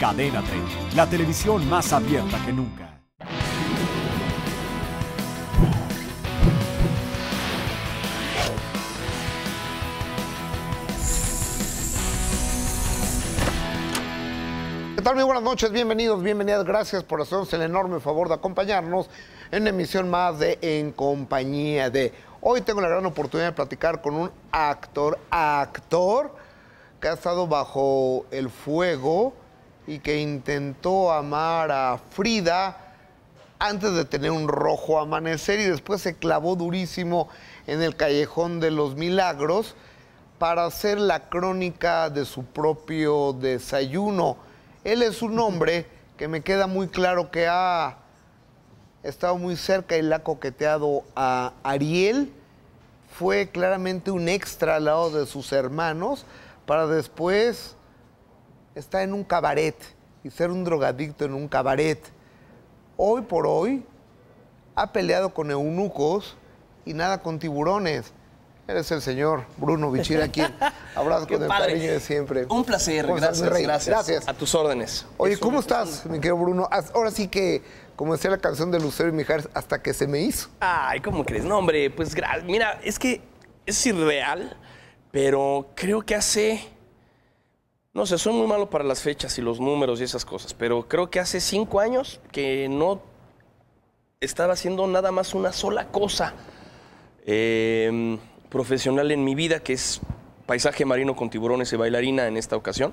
Cadena 30, la televisión más abierta que nunca. ¿Qué tal? Muy buenas noches, bienvenidos, bienvenidas. Gracias por hacernos el enorme favor de acompañarnos en una emisión más de En Compañía de. Hoy tengo la gran oportunidad de platicar con un actor, actor que ha estado bajo el fuego y que intentó amar a Frida antes de tener un rojo amanecer y después se clavó durísimo en el callejón de los milagros para hacer la crónica de su propio desayuno. Él es un hombre que me queda muy claro que ha estado muy cerca y la ha coqueteado a Ariel. Fue claramente un extra al lado de sus hermanos para después está en un cabaret y ser un drogadicto en un cabaret. Hoy por hoy ha peleado con eunucos y nada con tiburones. Eres el señor Bruno Vichira aquí Abrazo con el cariño de siempre. Un placer, gracias, gracias, A tus órdenes. Oye, ¿cómo estás, mi querido Bruno? Ahora sí que, como decía la canción de Lucero y Mijares, hasta que se me hizo. Ay, ¿cómo crees? No, hombre, pues mira, es que es irreal, pero creo que hace no sé, soy muy malo para las fechas y los números y esas cosas, pero creo que hace cinco años que no estaba haciendo nada más una sola cosa em, profesional en mi vida, que es paisaje marino con tiburones y bailarina en esta ocasión.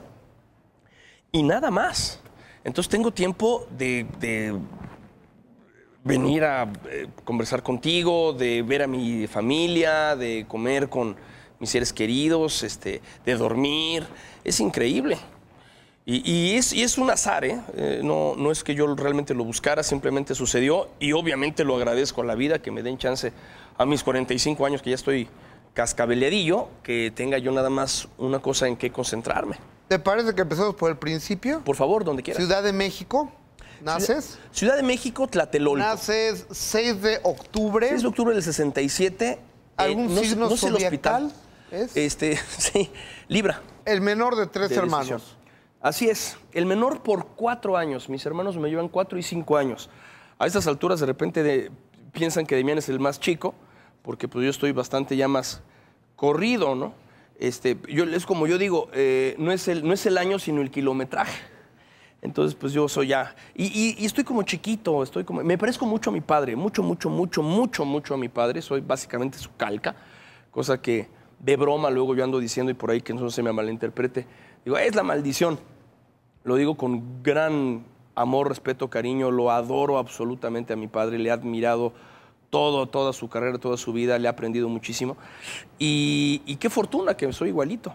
Y nada más. Entonces tengo tiempo de, venir a eh, conversar contigo, de ver a mi familia, de comer con mis seres queridos, este, de dormir. Es increíble. Y, es, un azar, ¿eh? ¿eh? no, no es que yo realmente lo buscara, simplemente sucedió y obviamente lo agradezco a la vida que me den chance a mis 45 años que ya estoy cascabeladillo, que tenga yo nada más una cosa en que concentrarme. ¿Te parece que empezamos por el principio? Por favor, donde quieras. Ciudad de México. ¿Naces? Ciudad de México, Tlatelolco. ¿Naces 6 de octubre? 6 de octubre del 67. Eh, ¿Algún eh, no, signo no hospital? Este, sí, Libra. El menor de tres hermanos. Así es, el menor por cuatro años. Mis hermanos me llevan cuatro y cinco años. A estas alturas de repente piensan que Demián es el más chico, porque pues yo estoy bastante ya más corrido, ¿no? Este, yo, es como yo digo, eh, no, es el, no es el año, sino el kilometraje. Entonces, pues yo soy ya. Y, estoy como chiquito, estoy como. Me parezco mucho a mi padre, mucho, mucho, mucho, mucho, mucho a mi padre. Soy básicamente su calca, cosa que de broma luego yo ando diciendo y por ahí que no se me malinterprete, digo, es la maldición. Lo digo con gran amor, respeto, cariño, lo adoro absolutamente a mi padre, le he admirado todo, toda su carrera, toda su vida, le he aprendido muchísimo. Y, qué fortuna que soy igualito.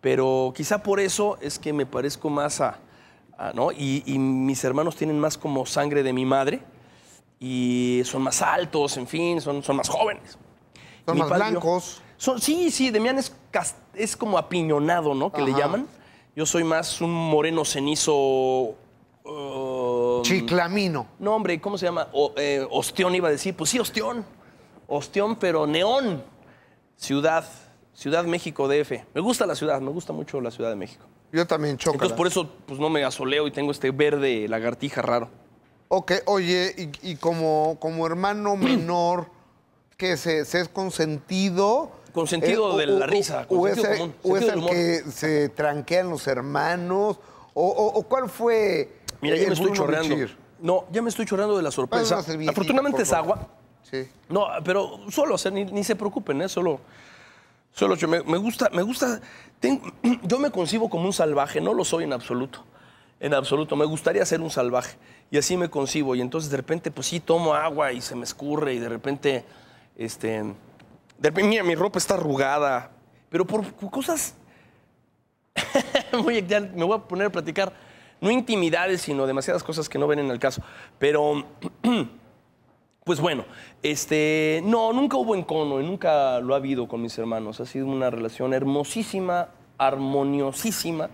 Pero quizá por eso es que me parezco más a, ¿no? Y, mis hermanos tienen más como sangre de mi madre y son más altos, en fin, son, son más jóvenes. Son más blancos sí, sí, Demián es, es como apiñonado, ¿no? Que le llaman. Yo soy más un moreno cenizo. Um, Chiclamino. No, hombre, ¿cómo se llama? Osteón eh, ostión iba a decir. Pues sí, ostión. Ostión, pero neón. Ciudad. Ciudad México DF. Me gusta la ciudad, me gusta mucho la Ciudad de México. Yo también choco. Entonces por eso pues no me gasoleo y tengo este verde lagartija raro. Ok, oye, y, como, como hermano menor que se, es consentido, con sentido eh, de la risa. Con o, es que se tranquean los hermanos. ¿O, cuál fue? Mira, el ya eh, me estoy chorreando. No, ya me estoy chorreando de la sorpresa. Afortunadamente es agua. Sí. No, pero solo, ni, se preocupen, ¿eh? Solo. Solo me, gusta, me gusta. yo me concibo como un salvaje, no lo soy en absoluto. En absoluto, me gustaría ser un salvaje. Y así me concibo. Y entonces de repente, pues sí, tomo agua y se me escurre y de repente, este, de, mi, ropa está arrugada. Pero por cosas. muy... me voy a poner a platicar. No intimidades, sino demasiadas cosas que no ven en el caso. Pero. Pues bueno, este, no, nunca hubo encono y nunca lo ha habido con mis hermanos. Ha sido una relación hermosísima, armoniosísima.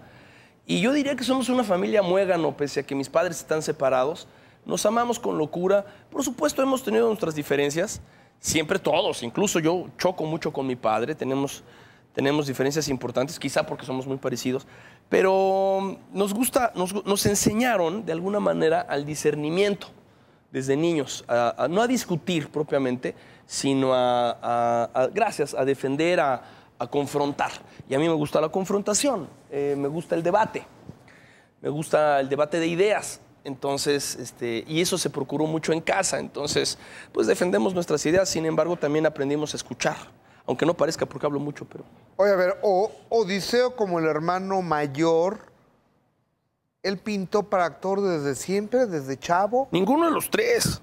Y yo diría que somos una familia muégano, pese a que mis padres están separados. Nos amamos con locura. Por supuesto, hemos tenido nuestras diferencias siempre todos, incluso yo choco mucho con mi padre, tenemos, tenemos diferencias importantes, quizá porque somos muy parecidos, pero mm, nos gusta, nos, enseñaron de alguna manera al discernimiento desde niños, no a discutir propiamente, sino a, gracias, a defender, a, confrontar. Y a mí me gusta la confrontación, eh, me gusta el debate, me gusta el debate de ideas. Entonces, este, y eso se procuró mucho en casa. Entonces, pues defendemos nuestras ideas, sin embargo, también aprendimos a escuchar. Aunque no parezca porque hablo mucho, pero. Oye, a ver, o Odiseo como el hermano mayor, él pintó para actor desde siempre, desde chavo. Ninguno de los tres.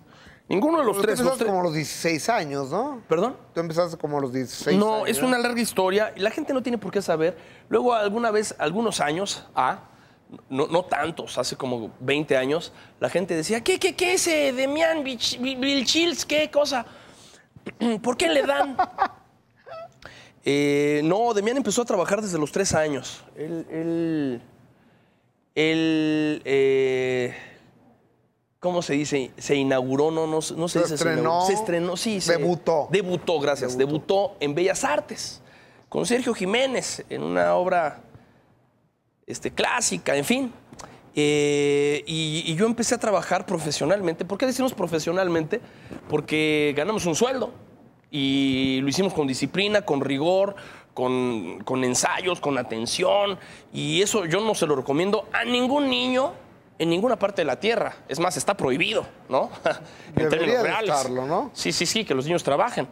Ninguno de los tres. Tú como a los 16 años, ¿no? ¿Perdón? Tú empezaste como a los 16 No, es una larga historia. La gente no tiene por qué saber. Luego, alguna vez, algunos años, ah, no, tantos, hace como 20 años, la gente decía, ¿qué, qué, qué ese eh, Demian Vilchils, qué cosa? ¿Por qué le dan? Eh, no, Demian empezó a trabajar desde los tres años. Él, él, eh, ¿cómo se dice? Se inauguró, no, no, no se, Estrenó, se, estrenó, sí. debutó. Debutó, gracias. debutó en Bellas Artes con Sergio Jiménez en una obra este, clásica, en fin. Eh, y, yo empecé a trabajar profesionalmente. ¿Por qué decimos profesionalmente? Porque ganamos un sueldo y lo hicimos con disciplina, con rigor, con, ensayos, con atención. Y eso yo no se lo recomiendo a ningún niño en ninguna parte de la tierra. Es más, está prohibido, ¿no? en términos reales. Sí, sí, sí, que los niños trabajen.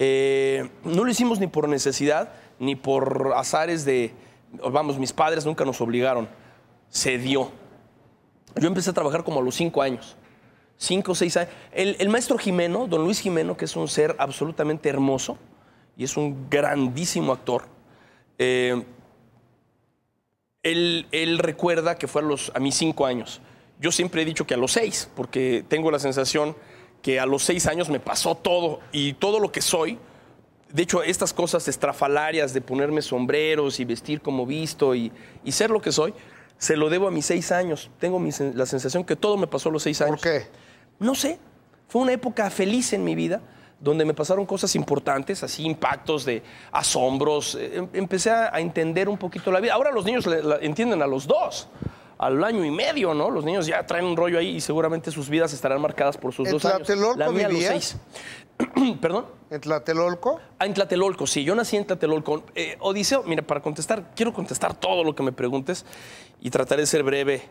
Eh, no lo hicimos ni por necesidad, ni por azares de, vamos, mis padres nunca nos obligaron, se dio. Yo empecé a trabajar como a los cinco años, cinco o seis años. El, maestro Jimeno, don Luis Jimeno, que es un ser absolutamente hermoso y es un grandísimo actor, eh, él, recuerda que fue los, a mis cinco años. Yo siempre he dicho que a los seis, porque tengo la sensación que a los seis años me pasó todo y todo lo que soy de hecho, estas cosas estrafalarias de ponerme sombreros y vestir como visto y, ser lo que soy, se lo debo a mis seis años. Tengo la sensación que todo me pasó a los seis años. ¿Por qué? No sé. Fue una época feliz en mi vida donde me pasaron cosas importantes, así impactos de asombros. Eh, em-, empecé a entender un poquito la vida. Ahora los niños entienden a los dos, al año y medio, ¿no? Los niños ya traen un rollo ahí y seguramente sus vidas estarán marcadas por sus dos años. La Perdón. ¿En Tlatelolco? Ah, en Tlatelolco, sí. Yo nací en Tlatelolco. Eh, Odiseo, mira, para contestar, quiero contestar todo lo que me preguntes y trataré de ser breve.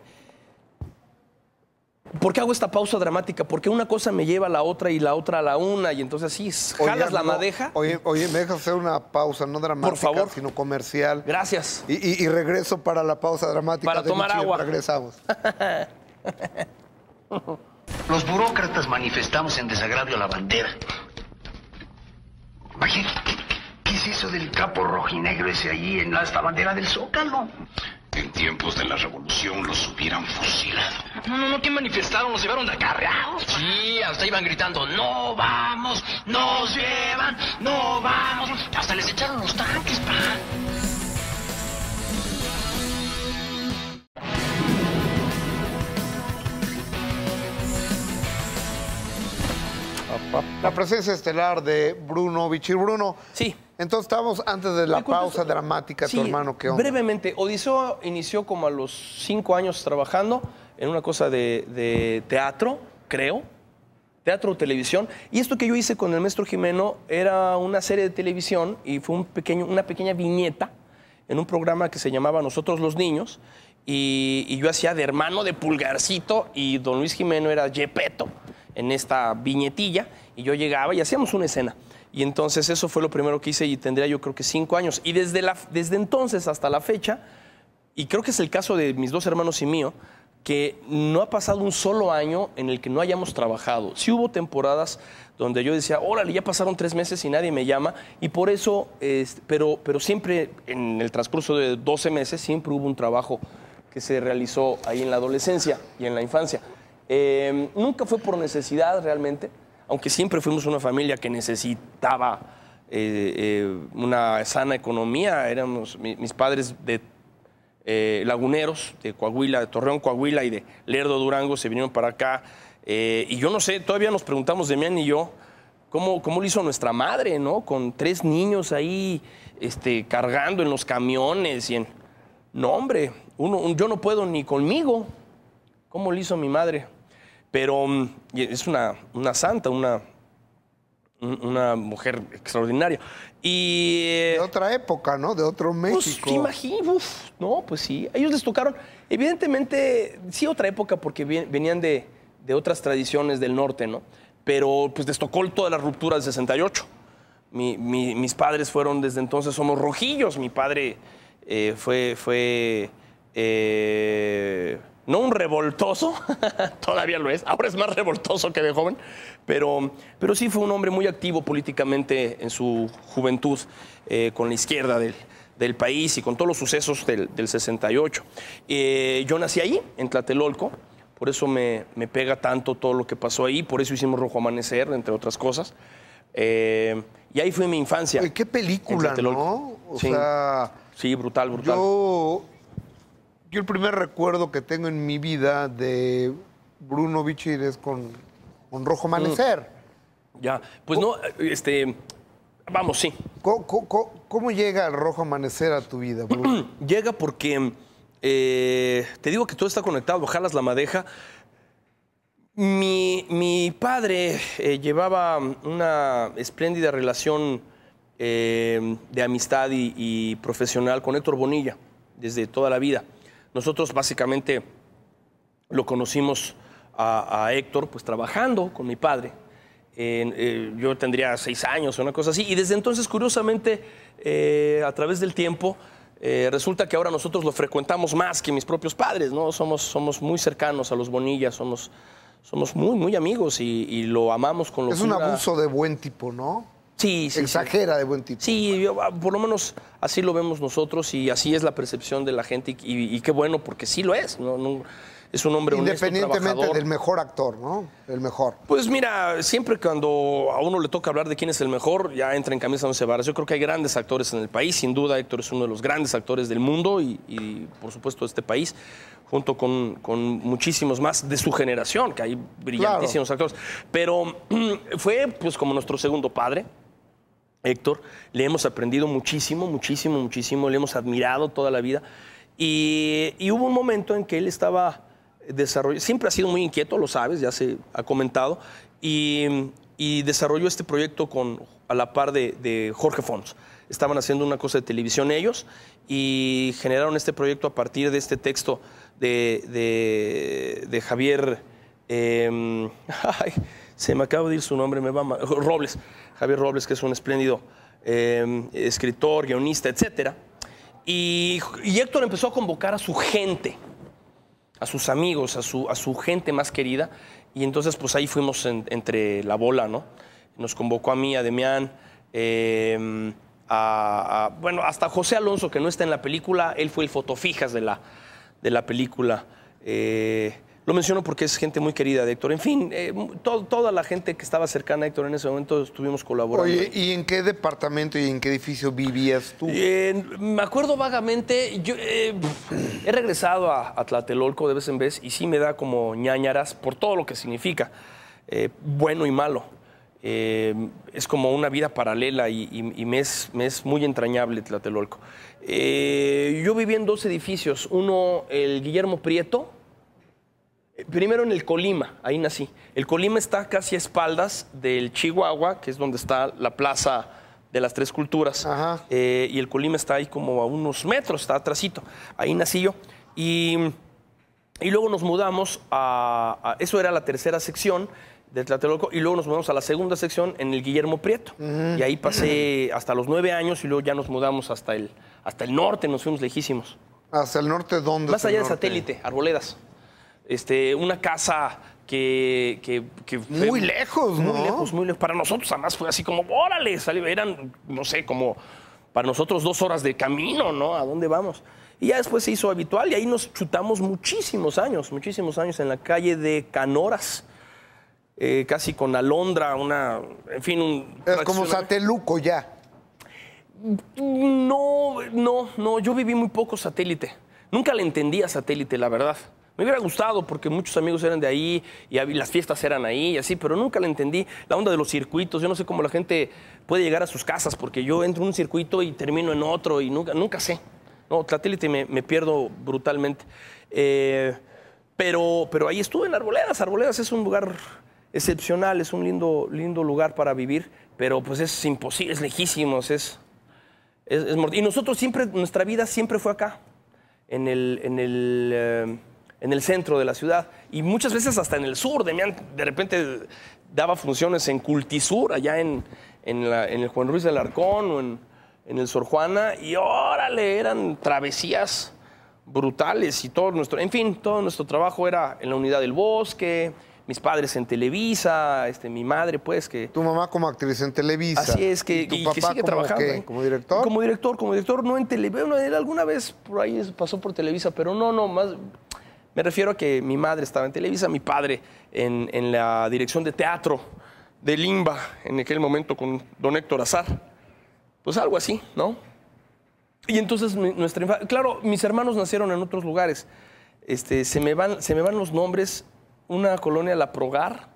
¿Por qué hago esta pausa dramática? Porque una cosa me lleva a la otra y la otra a la una. Y entonces así, jalas la madeja. Oye, me dejas hacer una pausa, no dramática, Por favor. sino comercial. Gracias. Y, regreso para la pausa dramática. Para tomar agua. Regresamos. Los burócratas manifestamos en desagravio a la bandera. ¿qué es eso del capo rojinegro ese ahí en la, esta bandera del Zócalo? En tiempos de la revolución los hubieran fusilado. No, no, no, que manifestaron, los llevaron de acarreados. Sí, hasta iban gritando, no vamos, nos llevan, no vamos. Hasta les echaron los tanques, pa'. La presencia estelar de Bruno Vichir. Bruno. Sí. Entonces estábamos antes de la pausa dramática, tu hermano, ¿qué onda? Brevemente, Odiseo inició como a los cinco años trabajando en una cosa de, teatro, creo, teatro o televisión. Y esto que yo hice con el maestro Jimeno era una serie de televisión y fue un pequeño, una pequeña viñeta en un programa que se llamaba Nosotros los Niños. Y, yo hacía de hermano de Pulgarcito y don Luis Jimeno era Yepeto en esta viñetilla y yo llegaba y hacíamos una escena. Y entonces eso fue lo primero que hice y tendría yo creo que cinco años. Y desde, desde entonces hasta la fecha, y creo que es el caso de mis dos hermanos y mío, que no ha pasado un solo año en el que no hayamos trabajado. Sí hubo temporadas donde yo decía, órale, ya pasaron tres meses y nadie me llama, y por eso, pero, pero siempre en el transcurso de 12 meses, siempre hubo un trabajo que se realizó ahí en la adolescencia y en la infancia. Em, nunca fue por necesidad realmente, aunque siempre fuimos una familia que necesitaba eh, eh, una sana economía. Éramos mis padres de eh, laguneros, de Coahuila, de Torreón, Coahuila y de Lerdo, Durango, se vinieron para acá. y yo no sé, todavía nos preguntamos, Demián y yo, cómo, lo hizo nuestra madre, ¿no? Con tres niños ahí este, cargando en los camiones y en... No, hombre, uno, yo no puedo ni conmigo. ¿Cómo lo hizo mi madre? Pero mm, es una, santa, una, una mujer extraordinaria. Y, eh, de otra época, ¿no? De otro pues, México. Pues, imagino, no, pues sí. Ellos les tocaron, evidentemente, sí otra época porque venían de, otras tradiciones del norte, ¿no? Pero pues les tocó toda la ruptura del 68. mis padres fueron, desde entonces somos rojillos. Mi padre eh, fue, fue eh, no un revoltoso, todavía lo es, ahora es más revoltoso que de joven, pero, pero sí fue un hombre muy activo políticamente en su juventud eh, con la izquierda del, país y con todos los sucesos del, 68. Eh, yo nací ahí, en Tlatelolco, por eso me, pega tanto todo lo que pasó ahí, por eso hicimos Rojo Amanecer, entre otras cosas. Eh, y ahí fue mi infancia. ¿Qué película, no? sí. Sí, brutal, brutal. Yo el primer recuerdo que tengo en mi vida de Bruno Bichir es con, con Rojo Amanecer. Mm. Ya, pues no, este, vamos, sí. ¿Cómo, llega el Rojo Amanecer a tu vida, Bruno? llega porque, eh, te digo que todo está conectado, jalas la madeja. Mi, padre eh, llevaba una espléndida relación eh, de amistad y profesional con Héctor Bonilla desde toda la vida. Nosotros básicamente lo conocimos a, Héctor pues trabajando con mi padre. Eh, yo tendría seis años o una cosa así. Y desde entonces, curiosamente, eh, a través del tiempo, eh, resulta que ahora nosotros lo frecuentamos más que mis propios padres, ¿no? Somos, somos muy cercanos a los Bonillas, somos, somos muy, muy amigos y, lo amamos con lo Es un abuso de buen tipo, ¿no? Sí, Exagera de buen tipo. Sí, ah, por lo menos así lo vemos nosotros y así es la percepción de la gente y, qué bueno, porque sí lo es. es un hombre Independientemente del mejor actor, ¿no? El mejor. Pues mira, siempre cuando a uno le toca hablar de quién es el mejor, ya entra en camisa once Yo creo que hay grandes actores en el país, sin duda Héctor es uno de los grandes actores del mundo y, por supuesto de este país, junto con, muchísimos más de su generación, que hay brillantísimos actores. Pero fue pues como nuestro segundo padre, Héctor, le hemos aprendido muchísimo, muchísimo, muchísimo, le hemos admirado toda la vida. Y, hubo un momento en que él estaba desarrollando, siempre ha sido muy inquieto, lo sabes, ya se ha comentado, y, desarrolló este proyecto con, a la par de, Jorge Fons. Estaban haciendo una cosa de televisión ellos y generaron este proyecto a partir de este texto de, Javier, em, se me acaba de ir su nombre, me va mal, Robles. Javier Robles, que es un espléndido em, escritor, guionista, etc. Y, Héctor empezó a convocar a su gente, a sus amigos, a su, gente más querida. Y entonces, pues ahí fuimos entre la bola, ¿no? Nos convocó a mí, a Demián, em, a, bueno, hasta José Alonso, que no está en la película, él fue el fotofijas de la, de la película. Eh, lo menciono porque es gente muy querida de Héctor. En fin, eh, toda la gente que estaba cercana a Héctor en ese momento estuvimos colaborando. Oye, ¿y en qué departamento y en qué edificio vivías tú? me acuerdo vagamente, yo eh, he regresado a, Tlatelolco de vez en vez y sí me da como ñañaras por todo lo que significa, eh, bueno y malo. es como una vida paralela y, me, es, muy entrañable Tlatelolco. yo viví en dos edificios, uno el Guillermo Prieto, Primero en el Colima, ahí nací. El Colima está casi a espaldas del Chihuahua, que es donde está la plaza de las tres culturas. Eh, y el Colima está ahí como a unos metros, está atrásito. Ahí nací yo. Y, y luego nos mudamos a, Eso era la tercera sección del Tlatelolco. Y luego nos mudamos a la segunda sección en el Guillermo Prieto. Y ahí pasé hasta los nueve años y luego ya nos mudamos hasta el, hasta el norte, nos fuimos lejísimos. ¿Hasta el norte dónde? Más allá del satélite, Arboledas. Este, una casa que, que, muy lejos, ¿no? Muy lejos, muy lejos. Para nosotros además fue así como, órale, eran, no sé, como para nosotros dos horas de camino, ¿no? ¿A dónde vamos? Y ya después se hizo habitual y ahí nos chutamos muchísimos años, muchísimos años en la calle de Canoras. Eh, casi con alondra, una, en fin, un... Es como sateluco ya. No, no, no, yo viví muy poco satélite. Nunca le entendía satélite, la verdad. Me hubiera gustado porque muchos amigos eran de ahí y las fiestas eran ahí y así, pero nunca la entendí. La onda de los circuitos, yo no sé cómo la gente puede llegar a sus casas porque yo entro en un circuito y termino en otro y nunca, nunca sé. No, Tlatelite me, pierdo brutalmente. Eh, pero, pero ahí estuve en Arboledas. Arboledas es un lugar excepcional, es un lindo, lindo lugar para vivir, pero pues es imposible, es lejísimo, es, es, Y nosotros siempre, nuestra vida siempre fue acá, en el... En el eh, en el centro de la ciudad y muchas veces hasta en el sur. de repente daba funciones en Cultisur, allá en, en, el Juan Ruiz del Arcón o en, en, el Sor Juana, y órale, eran travesías brutales y todo nuestro, en fin, todo nuestro trabajo era en la unidad del bosque, mis padres en Televisa, este, mi madre, pues que. Tu mamá como actriz en Televisa. Así es que, ¿Y tu papá que como ¿eh? ¿Como director? Como director, como director, no en Televisa. alguna vez por ahí pasó por Televisa, pero no, no, más me refiero a que mi madre estaba en Televisa, mi padre en, la dirección de teatro de Limba, en aquel momento con don Héctor Azar. Pues algo así, ¿no? Y entonces nuestra infancia, claro, mis hermanos nacieron en otros lugares. Este, se, me van, se me van los nombres, una colonia La Progar,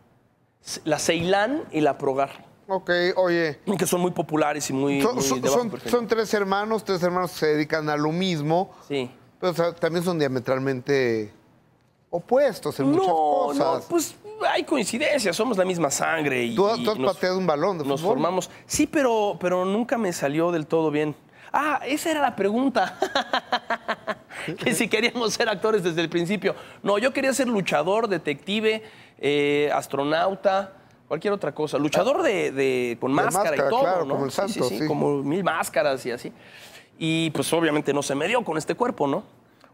la Ceilán y La Progar. Ok, oye. Que son muy populares y muy... son, tres hermanos, tres hermanos se dedican a lo mismo. Sí. Pero también son diametralmente opuestos en muchas cosas. No, pues hay coincidencias, somos la misma sangre. Y, tú, un balón de Nos formamos. Sí, pero, pero nunca me salió del todo bien. Ah, esa era la pregunta. que si queríamos ser actores desde el principio. No, yo quería ser luchador, detective, eh, astronauta, cualquier otra cosa. Luchador de, con máscara, y todo, claro, ¿no? Como el santo, sí, sí, sí, Como mil máscaras y así. Y pues obviamente no se me dio con este cuerpo, ¿no?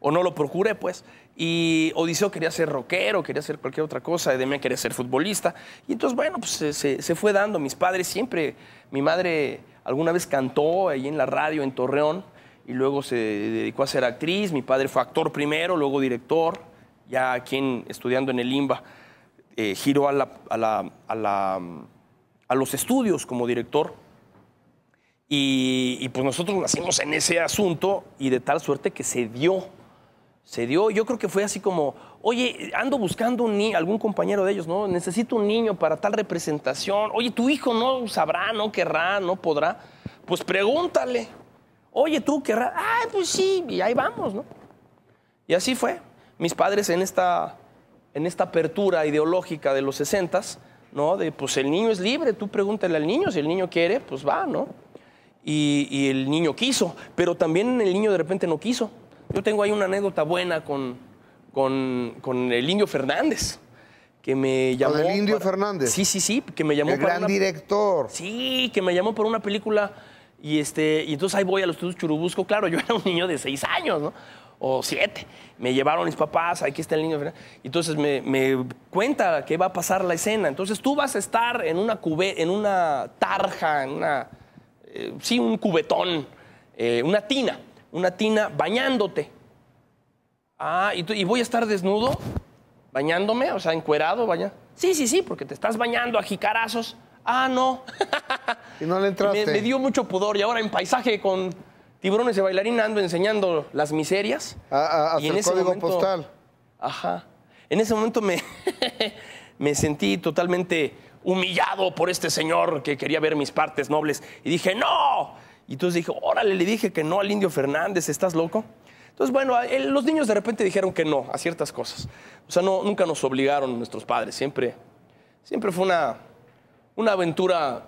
o no lo procuré, pues. Y Odiseo quería ser rockero, quería ser cualquier otra cosa, Edemia quería ser futbolista. Y entonces, bueno, pues se, fue dando. Mis padres siempre, mi madre alguna vez cantó ahí en la radio en Torreón y luego se dedicó a ser actriz. Mi padre fue actor primero, luego director, ya aquí estudiando en el IMBA. Eh, giró a, la, a, los estudios como director y, pues nosotros nacimos en ese asunto y de tal suerte que se dio se dio. Yo creo que fue así como, oye, ando buscando algún compañero de ellos, ¿no? Necesito un niño para tal representación. Oye, tu hijo no sabrá, no querrá, no podrá. Pues pregúntale. Oye, tú querrás. Ah, pues sí, y ahí vamos, ¿no? Y así fue. Mis padres en esta, en esta apertura ideológica de los sesentas, ¿no? De pues el niño es libre, tú pregúntale al niño, si el niño quiere, pues va, ¿no? Y, y el niño quiso, pero también el niño de repente no quiso. Yo tengo ahí una anécdota buena con, con, el Indio Fernández que me llamó. ¿Con el Indio Fernández? Sí, sí, sí, que me llamó. El gran director. Sí, que me llamó por una película y este y entonces ahí voy a los estudios Churubusco. Claro, yo era un niño de seis años, ¿no? O siete. Me llevaron mis papás, aquí está el Indio y Entonces me, me cuenta qué va a pasar la escena. Entonces tú vas a estar en una en una tarja, en una. Eh, sí, un cubetón, eh, una tina una tina bañándote. Ah, ¿y, voy a estar desnudo? ¿Bañándome? O sea, encuerado, vaya. Sí, sí, sí, porque te estás bañando a jicarazos. Ah, no. y no le entraste. Me, dio mucho pudor y ahora en paisaje con tiburones y bailarina ando enseñando las miserias. Ah, ah, a, a, y en ese código postal. Ajá. En ese momento me, me sentí totalmente humillado por este señor que quería ver mis partes nobles y dije, no, y entonces dije, órale, le dije que no al Indio Fernández, ¿estás loco? Entonces, bueno, los niños de repente dijeron que no a ciertas cosas. O sea, no, nunca nos obligaron nuestros padres, siempre, siempre fue una, una aventura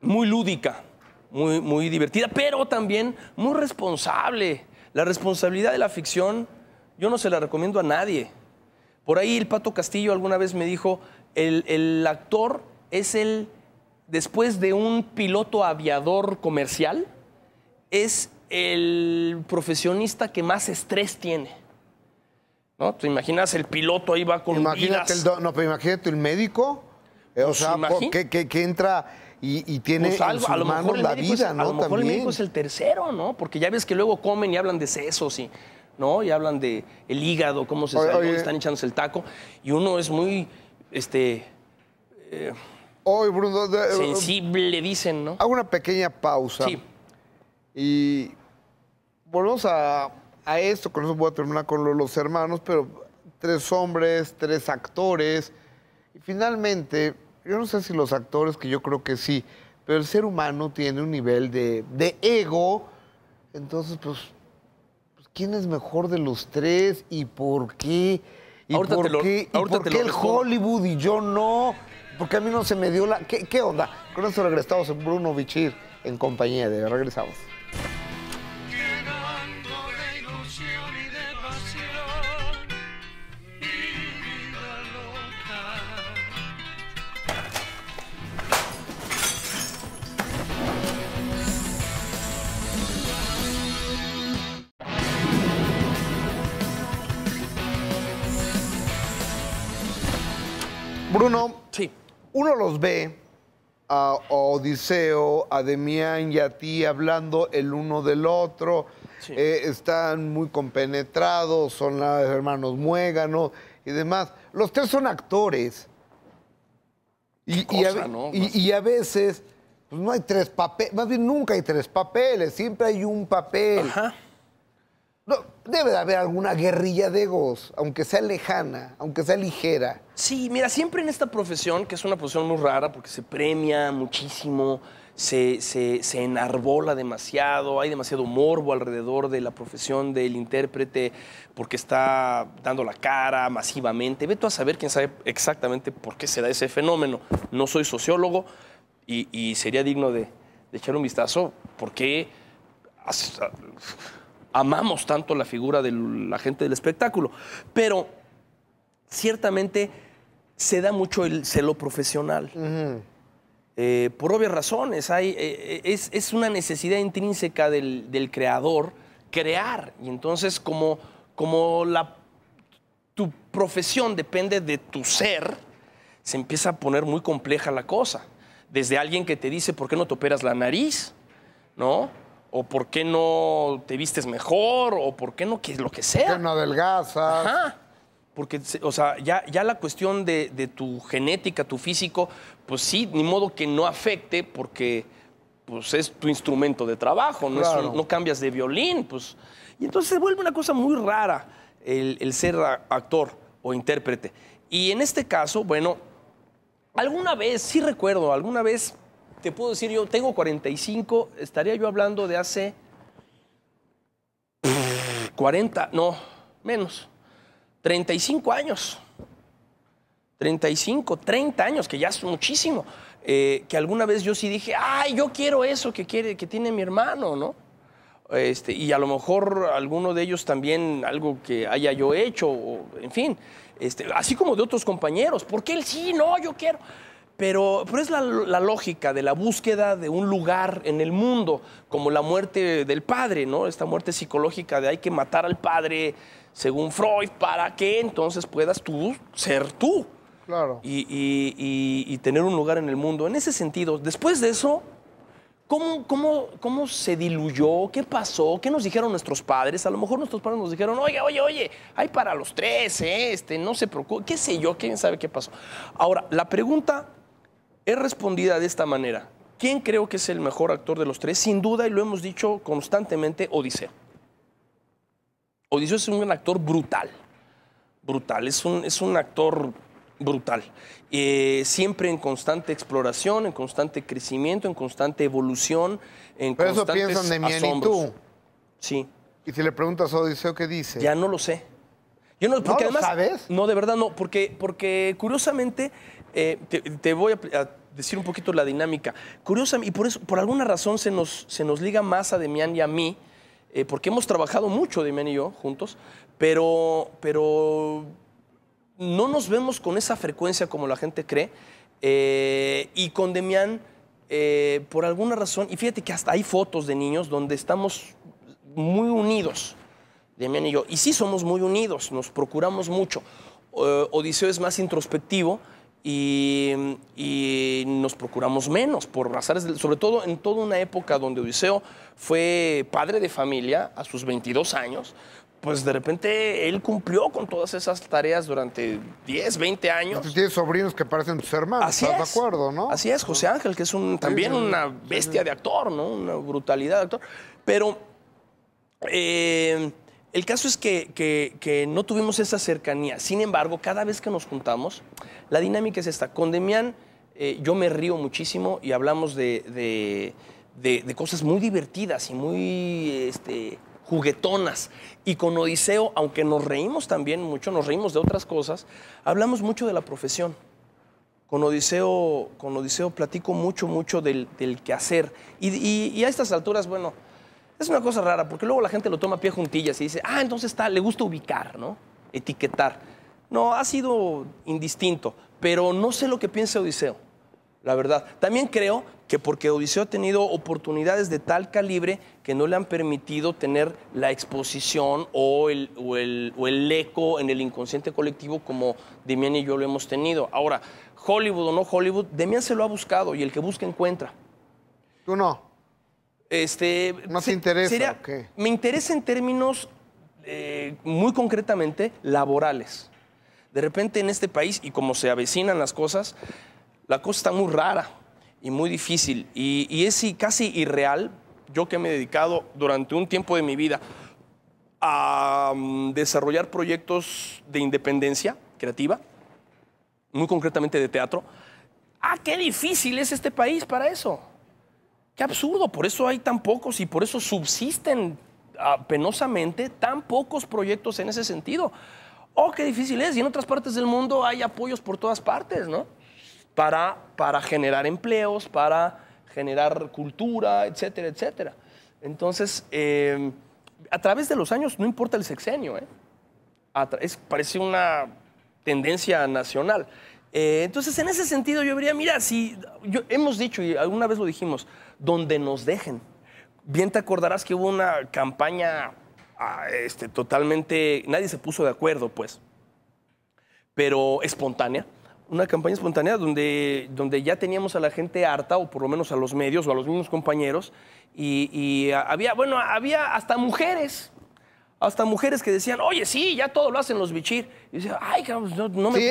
muy lúdica, muy, muy divertida, pero también muy responsable. La responsabilidad de la ficción yo no se la recomiendo a nadie. Por ahí el Pato Castillo alguna vez me dijo, el actor es el después de un piloto aviador comercial, es el profesionista que más estrés tiene. ¿No? ¿Te imaginas el piloto ahí va con imagínate el imagínate el médico, eh, o pues sea, que, entra y, tiene pues en a lo la vida, A el médico es el tercero, ¿no? Porque ya ves que luego comen y hablan de sesos y, ¿no? Y hablan de el hígado, cómo se están echándose el taco. Y uno es muy, este... Eh, Hoy, Bruno. Eh, Sensible, dicen, ¿no? Hago una pequeña pausa. Sí. Y volvemos a, esto, con eso voy a terminar con los, hermanos, pero tres hombres, tres actores. Y finalmente, yo no sé si los actores, que yo creo que sí, pero el ser humano tiene un nivel de, de ego. Entonces, pues, pues ¿quién es mejor de los tres y por qué? ¿Y por, qué? el Hollywood y yo no? Porque a mí no se me dio la... ¿Qué, onda? Con eso regresamos en Bruno Vichir en compañía de... Regresamos. Bruno, uno los ve a Odiseo, a Demián y a ti hablando el uno del otro, eh, están muy compenetrados, son los hermanos Muéganos y demás. Los tres son actores. Y, a, veces pues, no hay tres papeles, más bien nunca hay tres papeles, siempre hay un papel. Ajá. No, debe de haber alguna guerrilla de egos, aunque sea lejana, aunque sea ligera. Sí, mira, siempre en esta profesión, que es una profesión muy rara porque se premia muchísimo, se, enarbola demasiado, hay demasiado morbo alrededor de la profesión del intérprete porque está dando la cara masivamente. Ve tú a saber quién sabe exactamente por qué se da ese fenómeno. No soy sociólogo y, sería digno de, de echar un vistazo por qué amamos tanto la figura de la gente del espectáculo. Pero ciertamente se da mucho el celo profesional. Eh, por obvias razones, hay, eh, eh, es, una necesidad intrínseca del, del, creador crear. Y entonces, como, como la, tu profesión depende de tu ser, se empieza a poner muy compleja la cosa. Desde alguien que te dice, ¿por qué no te operas la nariz? ¿No? o por qué no te vistes mejor, o por qué no que lo que sea. no adelgazas. Porque, o sea, ya, la cuestión de, tu genética, tu físico, pues sí, ni modo que no afecte, porque pues es tu instrumento de trabajo, no, cambias de violín, pues. Y entonces se vuelve una cosa muy rara el, el ser actor o intérprete. Y en este caso, bueno, alguna vez, sí recuerdo, alguna vez te puedo decir, yo tengo 45, estaría yo hablando de hace 40, no, menos, 35 años. 35, 30 años, que ya es muchísimo, eh, que alguna vez yo sí dije, ay, yo quiero eso que, quiere, que tiene mi hermano, ¿no? Este, y a lo mejor alguno de ellos también algo que haya yo hecho, en fin, este, así como de otros compañeros, porque él sí, no, yo quiero. Pero, es la, lógica de la búsqueda de un lugar en el mundo, como la muerte del padre, ¿no? Esta muerte psicológica de hay que matar al padre, según Freud, para que entonces puedas tú ser tú. Claro. Y, tener un lugar en el mundo. En ese sentido, después de eso, ¿cómo, cómo, cómo se diluyó? ¿Qué pasó? ¿Qué nos dijeron nuestros padres? A lo mejor nuestros padres nos dijeron, oye, oye, oye, hay para los tres, ¿eh? este, no se preocupe, qué sé yo, quién sabe qué pasó. Ahora, la pregunta He respondida de esta manera. ¿Quién creo que es el mejor actor de los tres? Sin duda, y lo hemos dicho constantemente, Odiseo. Odiseo es un actor brutal. Brutal, es un, es un actor brutal. Eh, siempre en constante exploración, en constante crecimiento, en constante evolución, en Pero eso piensan de mí y tú. Sí. Y si le preguntas a Odiseo qué dice. Ya no lo sé. Yo no, lo sabes? No, de verdad no, porque, porque curiosamente eh, te, voy a, decir un poquito la dinámica. Curiosamente, y por eso, por alguna razón se nos, se nos liga más a Demián y a mí, eh, porque hemos trabajado mucho, Demián y yo, juntos, pero, pero no nos vemos con esa frecuencia como la gente cree. Eh, y con Demián, por alguna razón, y fíjate que hasta hay fotos de niños donde estamos muy unidos, Demián y yo. Y sí somos muy unidos, nos procuramos mucho. Odiseo es más introspectivo, y, nos procuramos menos por razones, sobre todo en toda una época donde Odiseo fue padre de familia a sus 22 años, pues de repente él cumplió con todas esas tareas durante 10, 20 años. tienes sobrinos que parecen tus hermanos, Así ¿estás de acuerdo, no? Así es, José Ángel, que es también una bestia de actor, Una brutalidad de actor. Pero... Eh, el caso es que, no tuvimos esa cercanía. Sin embargo, cada vez que nos juntamos, la dinámica es esta. Con Demián eh, yo me río muchísimo y hablamos de, cosas muy divertidas y muy este, juguetonas. Y con Odiseo, aunque nos reímos también mucho, nos reímos de otras cosas, hablamos mucho de la profesión. Con Odiseo, con Odiseo platico mucho, mucho del, del quehacer. y a estas alturas, bueno, es una cosa rara, porque luego la gente lo toma a pie juntillas y dice, ah, entonces está, le gusta ubicar, ¿no? Etiquetar. No, ha sido indistinto, pero no sé lo que piensa Odiseo, la verdad. También creo que porque Odiseo ha tenido oportunidades de tal calibre que no le han permitido tener la exposición o el, o eco en el inconsciente colectivo como Demian y yo lo hemos tenido. Ahora, Hollywood o no Hollywood, Demian se lo ha buscado y el que busca encuentra. Tú no. Este, ¿No interesa? ¿o qué? Me interesa en términos eh, muy concretamente laborales. De repente en este país, y como se avecinan las cosas, la cosa está muy rara y muy difícil. Y, y es casi irreal, yo que me he dedicado durante un tiempo de mi vida a mm, desarrollar proyectos de independencia creativa, muy concretamente de teatro. Ah, qué difícil es este país para eso. Qué absurdo, por eso hay tan pocos y por eso subsisten ah, penosamente tan pocos proyectos en ese sentido. Oh, qué difícil es. Y en otras partes del mundo hay apoyos por todas partes, ¿no? Para, para generar empleos, para generar cultura, etcétera, etcétera. Entonces, em, a través de los años, no importa el sexenio, ¿eh? parece una tendencia nacional. Eh, entonces, en ese sentido, yo diría, mira, si hemos dicho y alguna vez lo dijimos, donde nos dejen. Bien te acordarás que hubo una campaña ah, este, totalmente, nadie se puso de acuerdo, pues, pero espontánea. Una campaña espontánea donde, donde ya teníamos a la gente harta, o por lo menos a los medios o a los mismos compañeros, y, y ah, había, bueno, había hasta mujeres hasta mujeres que decían, oye, sí, ya todo lo hacen los bichir. Y decía, ay, no, no me sí,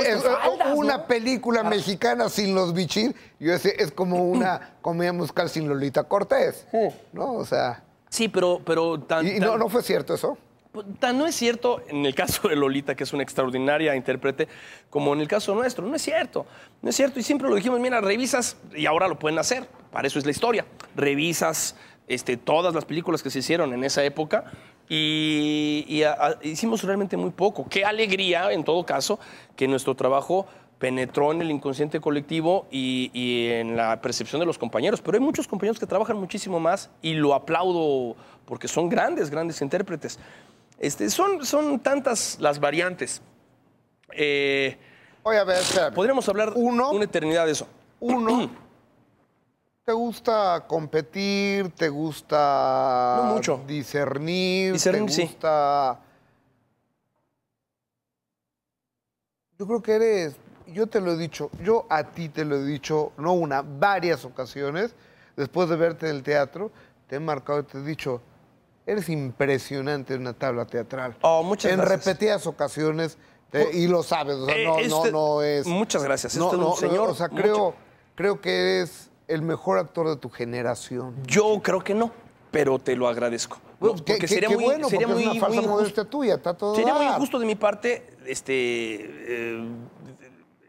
Una película mexicana sin los bichir, yo decía, es como una comedia musical sin Lolita Cortés. ¿No? O sea. Sí, pero, pero ¿Y No, no fue cierto eso? Pues, no es cierto en el caso de Lolita, que es una extraordinaria intérprete, como en el caso nuestro. No es cierto. No es cierto. Y siempre lo dijimos, mira, revisas, y ahora lo pueden hacer. Para eso es la historia. Revisas este, todas las películas que se hicieron en esa época y, hicimos realmente muy poco. Qué alegría, en todo caso, que nuestro trabajo penetró en el inconsciente colectivo y, en la percepción de los compañeros. Pero hay muchos compañeros que trabajan muchísimo más y lo aplaudo porque son grandes, grandes intérpretes. Este, son, son tantas las variantes. Eh, a ver, Podríamos hablar una eternidad de eso. Uno ¿Te gusta competir? ¿Te gusta discernir? ¿Te gusta...? Yo creo que eres, yo te lo he dicho, yo a ti te lo he dicho, no una, varias ocasiones, después de verte en el teatro, te he marcado y te he dicho, eres impresionante en una tabla teatral. Oh, muchas en repetidas ocasiones, y lo sabes, o sea, eh, no, este, no, es... Muchas gracias, este no, no, señor, o sea, creo, creo que eres el mejor actor de tu generación? Yo creo que no, pero te lo agradezco. Bueno, porque sería muy, bueno, sería muy, tuya, está todo Sería muy injusto de mi parte este, eh,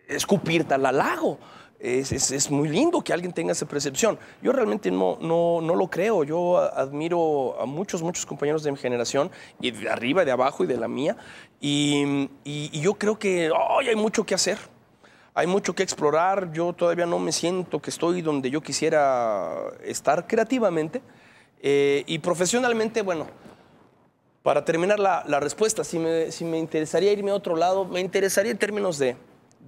escupir tal halago. Es, muy lindo que alguien tenga esa percepción. Yo realmente no, no, no lo creo. Yo admiro a muchos, muchos compañeros de mi generación, y de arriba, de abajo y de la mía. Y, yo creo que hoy hay mucho que hacer. Hay mucho que explorar, yo todavía no me siento que estoy donde yo quisiera estar creativamente eh, y profesionalmente, bueno, para terminar la, respuesta, si me, interesaría irme a otro lado, me interesaría en términos de,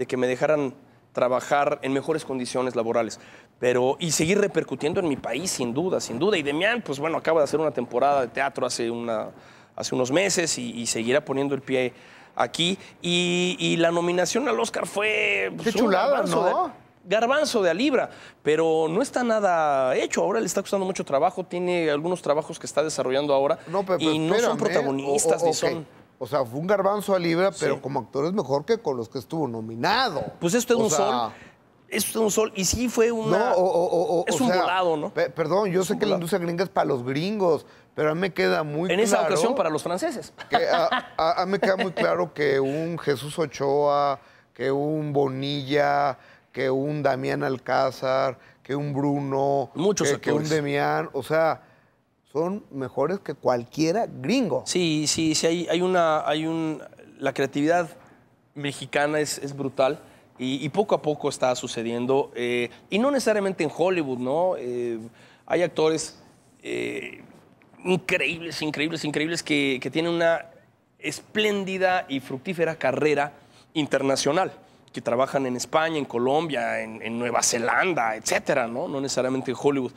que me dejaran trabajar en mejores condiciones laborales. Pero, y seguir repercutiendo en mi país, sin duda, sin duda. Y Demián, pues bueno, acaba de hacer una temporada de teatro hace, unos meses y seguirá poniendo el pie aquí. Y, la nominación al Oscar fue. Pues, Qué chulada, ¿no? garbanzo de a libra, pero no está nada hecho. Ahora le está costando mucho trabajo, tiene algunos trabajos que está desarrollando ahora no, pero, y no son protagonistas o, ni son. O sea, fue un garbanzo a libra, pero como actor es mejor que con los que estuvo nominado. Pues esto es un sol. Esto es un sol. Y sí fue una. No, es un volado, ¿no? Perdón, yo sé que la industria gringa es para los gringos, pero a mí me queda muy claro. En esa ocasión para los franceses. a, mí me queda muy claro que un Jesús Ochoa, que un Bonilla, que un Damián Alcázar, que un Bruno, que, un Demián, o sea, son mejores que cualquiera gringo. Sí, sí, sí, hay, una, hay un, la creatividad mexicana es, es brutal. Y, poco a poco está sucediendo, eh, y no necesariamente en Hollywood, ¿no? Eh, hay actores eh, increíbles, increíbles, increíbles, que, que tienen una espléndida y fructífera carrera internacional, que trabajan en España, en Colombia, en, en Nueva Zelanda, etcétera, ¿no? No necesariamente en Hollywood.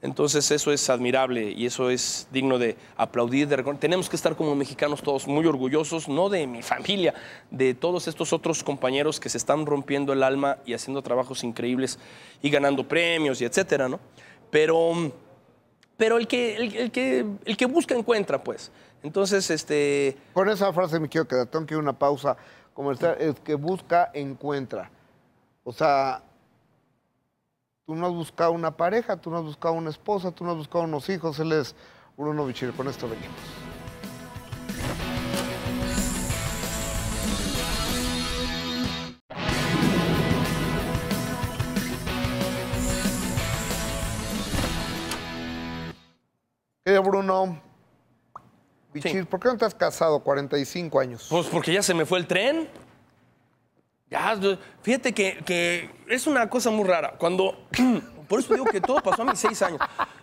Entonces eso es admirable y eso es digno de aplaudir, de Tenemos que estar como mexicanos todos muy orgullosos, no de mi familia, de todos estos otros compañeros que se están rompiendo el alma y haciendo trabajos increíbles y ganando premios y etcétera, ¿no? Pero mm, pero el que, el, que, el que busca encuentra, pues. Entonces, este... Con esa frase me quiero quedar, tengo que ir a una pausa comercial. El que busca, encuentra. O sea, tú no has buscado una pareja, tú no has buscado una esposa, tú no has buscado unos hijos, él es Bruno Bichir. Con esto venimos. Bruno, Bichir, ¿por qué no te has casado 45 años? Pues porque ya se me fue el tren. fíjate que, es una cosa muy rara. Cuando. Por eso digo que todo pasó a mis seis años.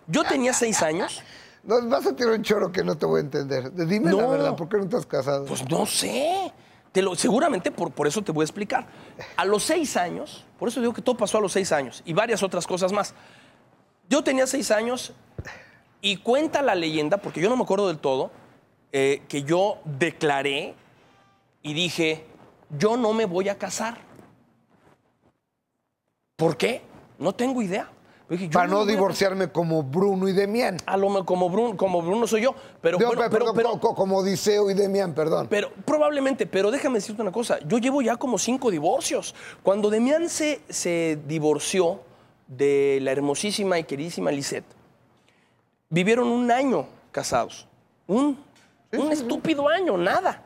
Yo tenía seis años. No, vas a tirar un choro que no te voy a entender. Dime la verdad, ¿por qué no te has casado? Pues no sé. Te lo, seguramente por, por eso te voy a explicar. A los seis años, por eso digo que todo pasó a los seis años y varias otras cosas más. Yo tenía seis años, y cuenta la leyenda, porque yo no me acuerdo del todo, eh, que yo declaré y dije, yo no me voy a casar. ¿Por qué? No tengo idea. Para no, divorciarme como Bruno y Demián. A lo como Bruno, como Bruno soy yo, pero, pero, pero, como Odiseo y Demián, perdón. Pero probablemente, pero déjame decirte una cosa, yo llevo ya como cinco divorcios. Cuando Demián se, se divorció de la hermosísima y queridísima Lisette, vivieron un año casados. Un, estúpido año, nada.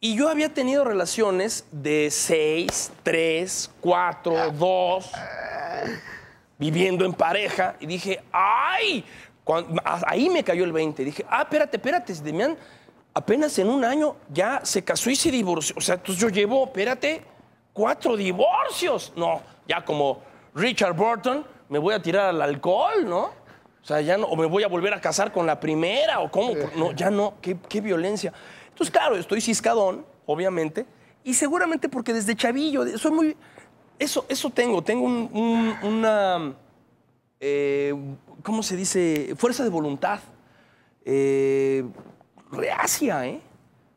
Y yo había tenido relaciones de seis, tres, cuatro, ah. dos, viviendo en pareja. Y dije, ¡ay! ahí me cayó el 20. Dije, ah, espérate, espérate, Demián, apenas en un año ya se casó y se divorció. O sea, entonces yo llevo, espérate, cuatro divorcios. No, ya como Richard Burton, me voy a tirar al alcohol, ¿no? O sea, ya no, o me voy a volver a casar con la primera, o cómo. No, ya no, qué, qué violencia. Entonces, claro, estoy ciscadón, obviamente, y seguramente porque desde chavillo, soy muy. Eso, eso tengo, tengo una. Eh, ¿Cómo se dice? Fuerza de voluntad. Eh, reacia, ¿eh?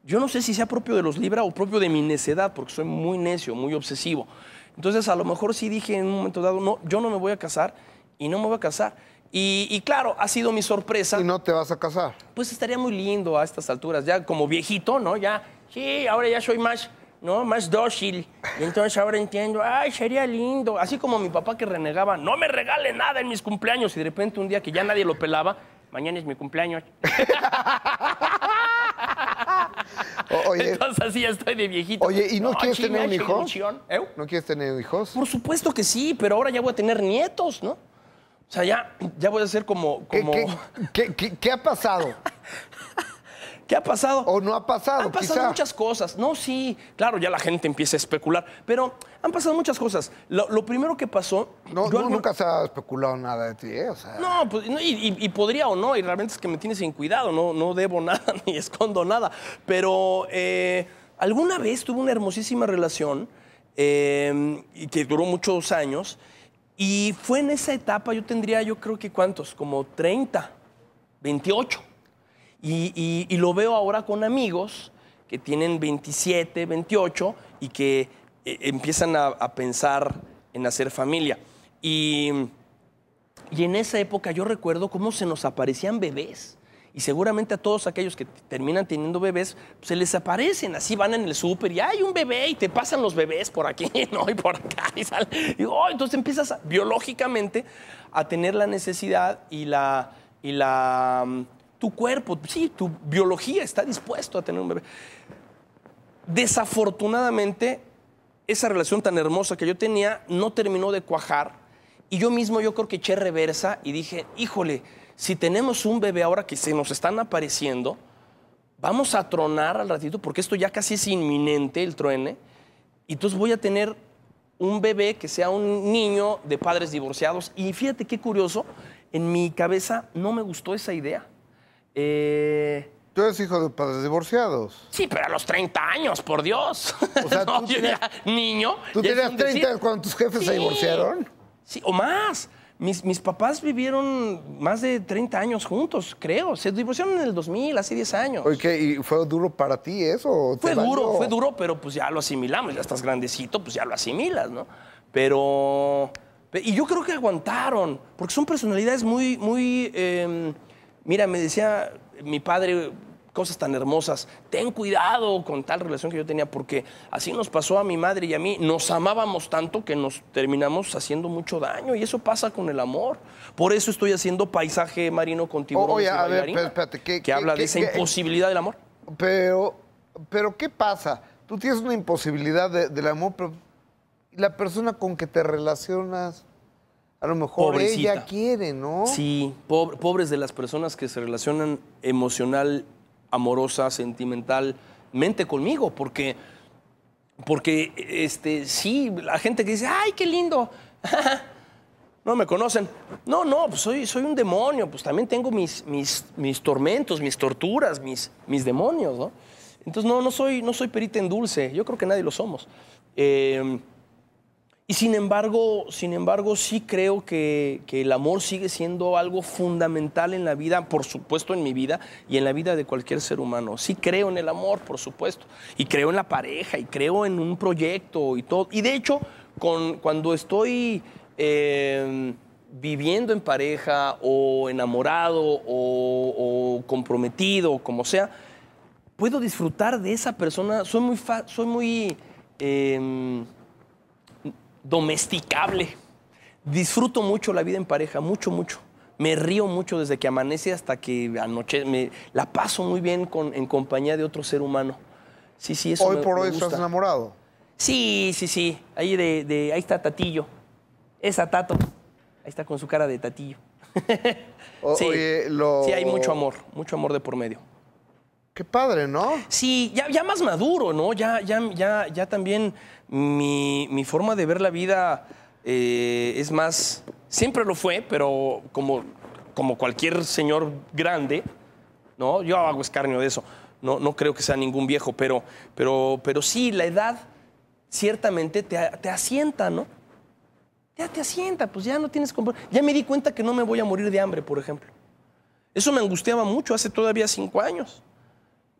Yo no sé si sea propio de los Libra o propio de mi necedad, porque soy muy necio, muy obsesivo. Entonces, a lo mejor sí dije en un momento dado, no, yo no me voy a casar y no me voy a casar. Y, claro, ha sido mi sorpresa. ¿Y no te vas a casar? Pues estaría muy lindo a estas alturas, ya como viejito, ¿no? Ya, sí, ahora ya soy más, ¿no? Más dócil. Y entonces ahora entiendo, ay, sería lindo. Así como mi papá que renegaba, no me regale nada en mis cumpleaños. Y de repente un día que ya nadie lo pelaba, mañana es mi cumpleaños. Oye, Entonces así ya estoy de viejito. Oye, ¿y no, quieres tener un hijo? ¿Eh? ¿No quieres tener hijos? Por supuesto que sí, pero ahora ya voy a tener nietos, ¿no? O sea, ya, ya voy a ser como. como... ¿Qué, ha pasado? ¿Qué ha pasado? O no ha pasado. Han pasado muchas cosas. No, sí, claro, ya la gente empieza a especular, pero han pasado muchas cosas. Lo, primero que pasó. No, nunca se ha especulado nada de ti, ¿eh? No, pues, y, podría o no, y realmente es que me tienes sin cuidado, no, no debo nada ni escondo nada. Pero eh, alguna vez tuve una hermosísima relación eh, y que duró muchos años. Y fue en esa etapa, yo tendría, yo creo que cuántos, como 30, 28. Y, lo veo ahora con amigos que tienen 27, 28 y que eh, empiezan a, a, pensar en hacer familia. Y, y, en esa época yo recuerdo cómo se nos aparecían bebés y seguramente a todos aquellos que terminan teniendo bebés, pues, se les aparecen, así van en el súper y hay un bebé y te pasan los bebés por aquí, ¿no? Y por acá y Y, oh", entonces empiezas biológicamente a tener la necesidad y la... Y la mm, tu cuerpo, sí, tu biología está dispuesto a tener un bebé. Desafortunadamente, esa relación tan hermosa que yo tenía no terminó de cuajar y yo mismo yo creo que eché reversa y dije, híjole, si tenemos un bebé ahora que se nos están apareciendo, vamos a tronar al ratito, porque esto ya casi es inminente, el truene, y entonces voy a tener un bebé que sea un niño de padres divorciados. Y fíjate qué curioso, en mi cabeza no me gustó esa idea. Eh, tú eres hijo de padres divorciados. Sí, pero a los 30 años, por Dios. tú niño. ¿Tú tenías 30 cuando tus jefes se divorciaron? Sí, o más. Mis, mis papás vivieron más de 30 años juntos, creo. Se divorciaron en el 2000, hace 10 años. Oye, ¿y fue duro para ti eso? Fue duro, fue duro, pero pues ya lo asimilamos. Ya estás grandecito, pues ya lo asimilas, ¿no? Pero... Y yo creo que aguantaron, porque son personalidades muy, muy... Em, mira, me decía mi padre cosas tan hermosas. Ten cuidado con tal relación que yo tenía, porque así nos pasó a mi madre y a mí. Nos amábamos tanto que nos terminamos haciendo mucho daño y eso pasa con el amor. Por eso estoy haciendo paisaje marino con tiburones Oye, a ver, espérate, ¿qué, que habla de esa imposibilidad del amor. Pero, pero ¿qué pasa? Tú tienes una imposibilidad del amor, pero la persona con que te relacionas a lo mejor ella quiere, ¿no? Sí, pobres de las personas que se relacionan emocional amorosa, sentimentalmente conmigo, porque, porque este, sí, la gente que dice, ay, qué lindo, no me conocen, no, no, pues soy, soy un demonio, pues también tengo mis, mis, mis tormentos, mis torturas, mis, mis demonios, ¿no? Entonces, no, no soy, no soy perita en dulce, yo creo que nadie lo somos. Eh, y sin embargo, sin embargo, sí creo que, el amor sigue siendo algo fundamental en la vida, por supuesto en mi vida y en la vida de cualquier ser humano. Sí creo en el amor, por supuesto, y creo en la pareja, y creo en un proyecto y todo. Y de hecho, con, cuando estoy em, viviendo en pareja o enamorado o, o comprometido, como sea, puedo disfrutar de esa persona. Soy muy... soy muy em, domesticable. Disfruto mucho la vida en pareja, mucho, mucho. Me río mucho desde que amanece hasta que anoche. Me, la paso muy bien con, en compañía de otro ser humano. Sí, sí, eso Hoy por hoy estás enamorado. Sí, sí, sí. Ahí, de, ahí está Tatillo. Esa Tato. Ahí está con su cara de Tatillo. sí, sí, hay mucho amor, mucho amor de por medio. Qué padre, ¿no? Sí, ya, ya más maduro, ¿no? Ya, ya, ya, ya también mi, forma de ver la vida eh, es más, siempre lo fue, pero como, como cualquier señor grande, ¿no? Yo hago escarnio de eso, no, no creo que sea ningún viejo, pero, pero, pero sí, la edad ciertamente te, te asienta, ¿no? Ya te asienta, pues ya no tienes... Ya me di cuenta que no me voy a morir de hambre, por ejemplo. Eso me angustiaba mucho hace todavía cinco años.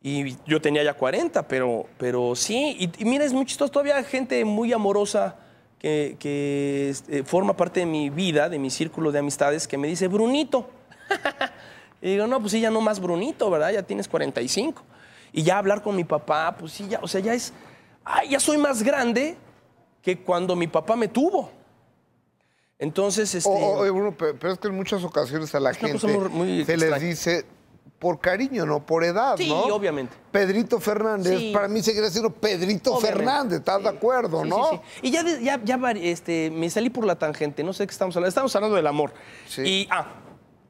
Y yo tenía ya 40, pero, pero sí. Y, mira, es muy chistoso. Todavía hay gente muy amorosa que, este, forma parte de mi vida, de mi círculo de amistades, que me dice, Brunito. y digo, no, pues sí, ya no más Brunito, ¿verdad? Ya tienes 45. Y ya hablar con mi papá, pues sí, ya, o sea, ya es, ya soy más grande que cuando mi papá me tuvo. Entonces, este... pero es que en muchas ocasiones a la gente se les dice, por cariño, no por edad, sí, obviamente. Pedrito Fernández, para mí seguirá siendo Pedrito Fernández, ¿estás de acuerdo, no? Y ya, ya, ya este, me salí por la tangente, no sé qué estamos hablando, estamos hablando del amor. Sí. Y ah,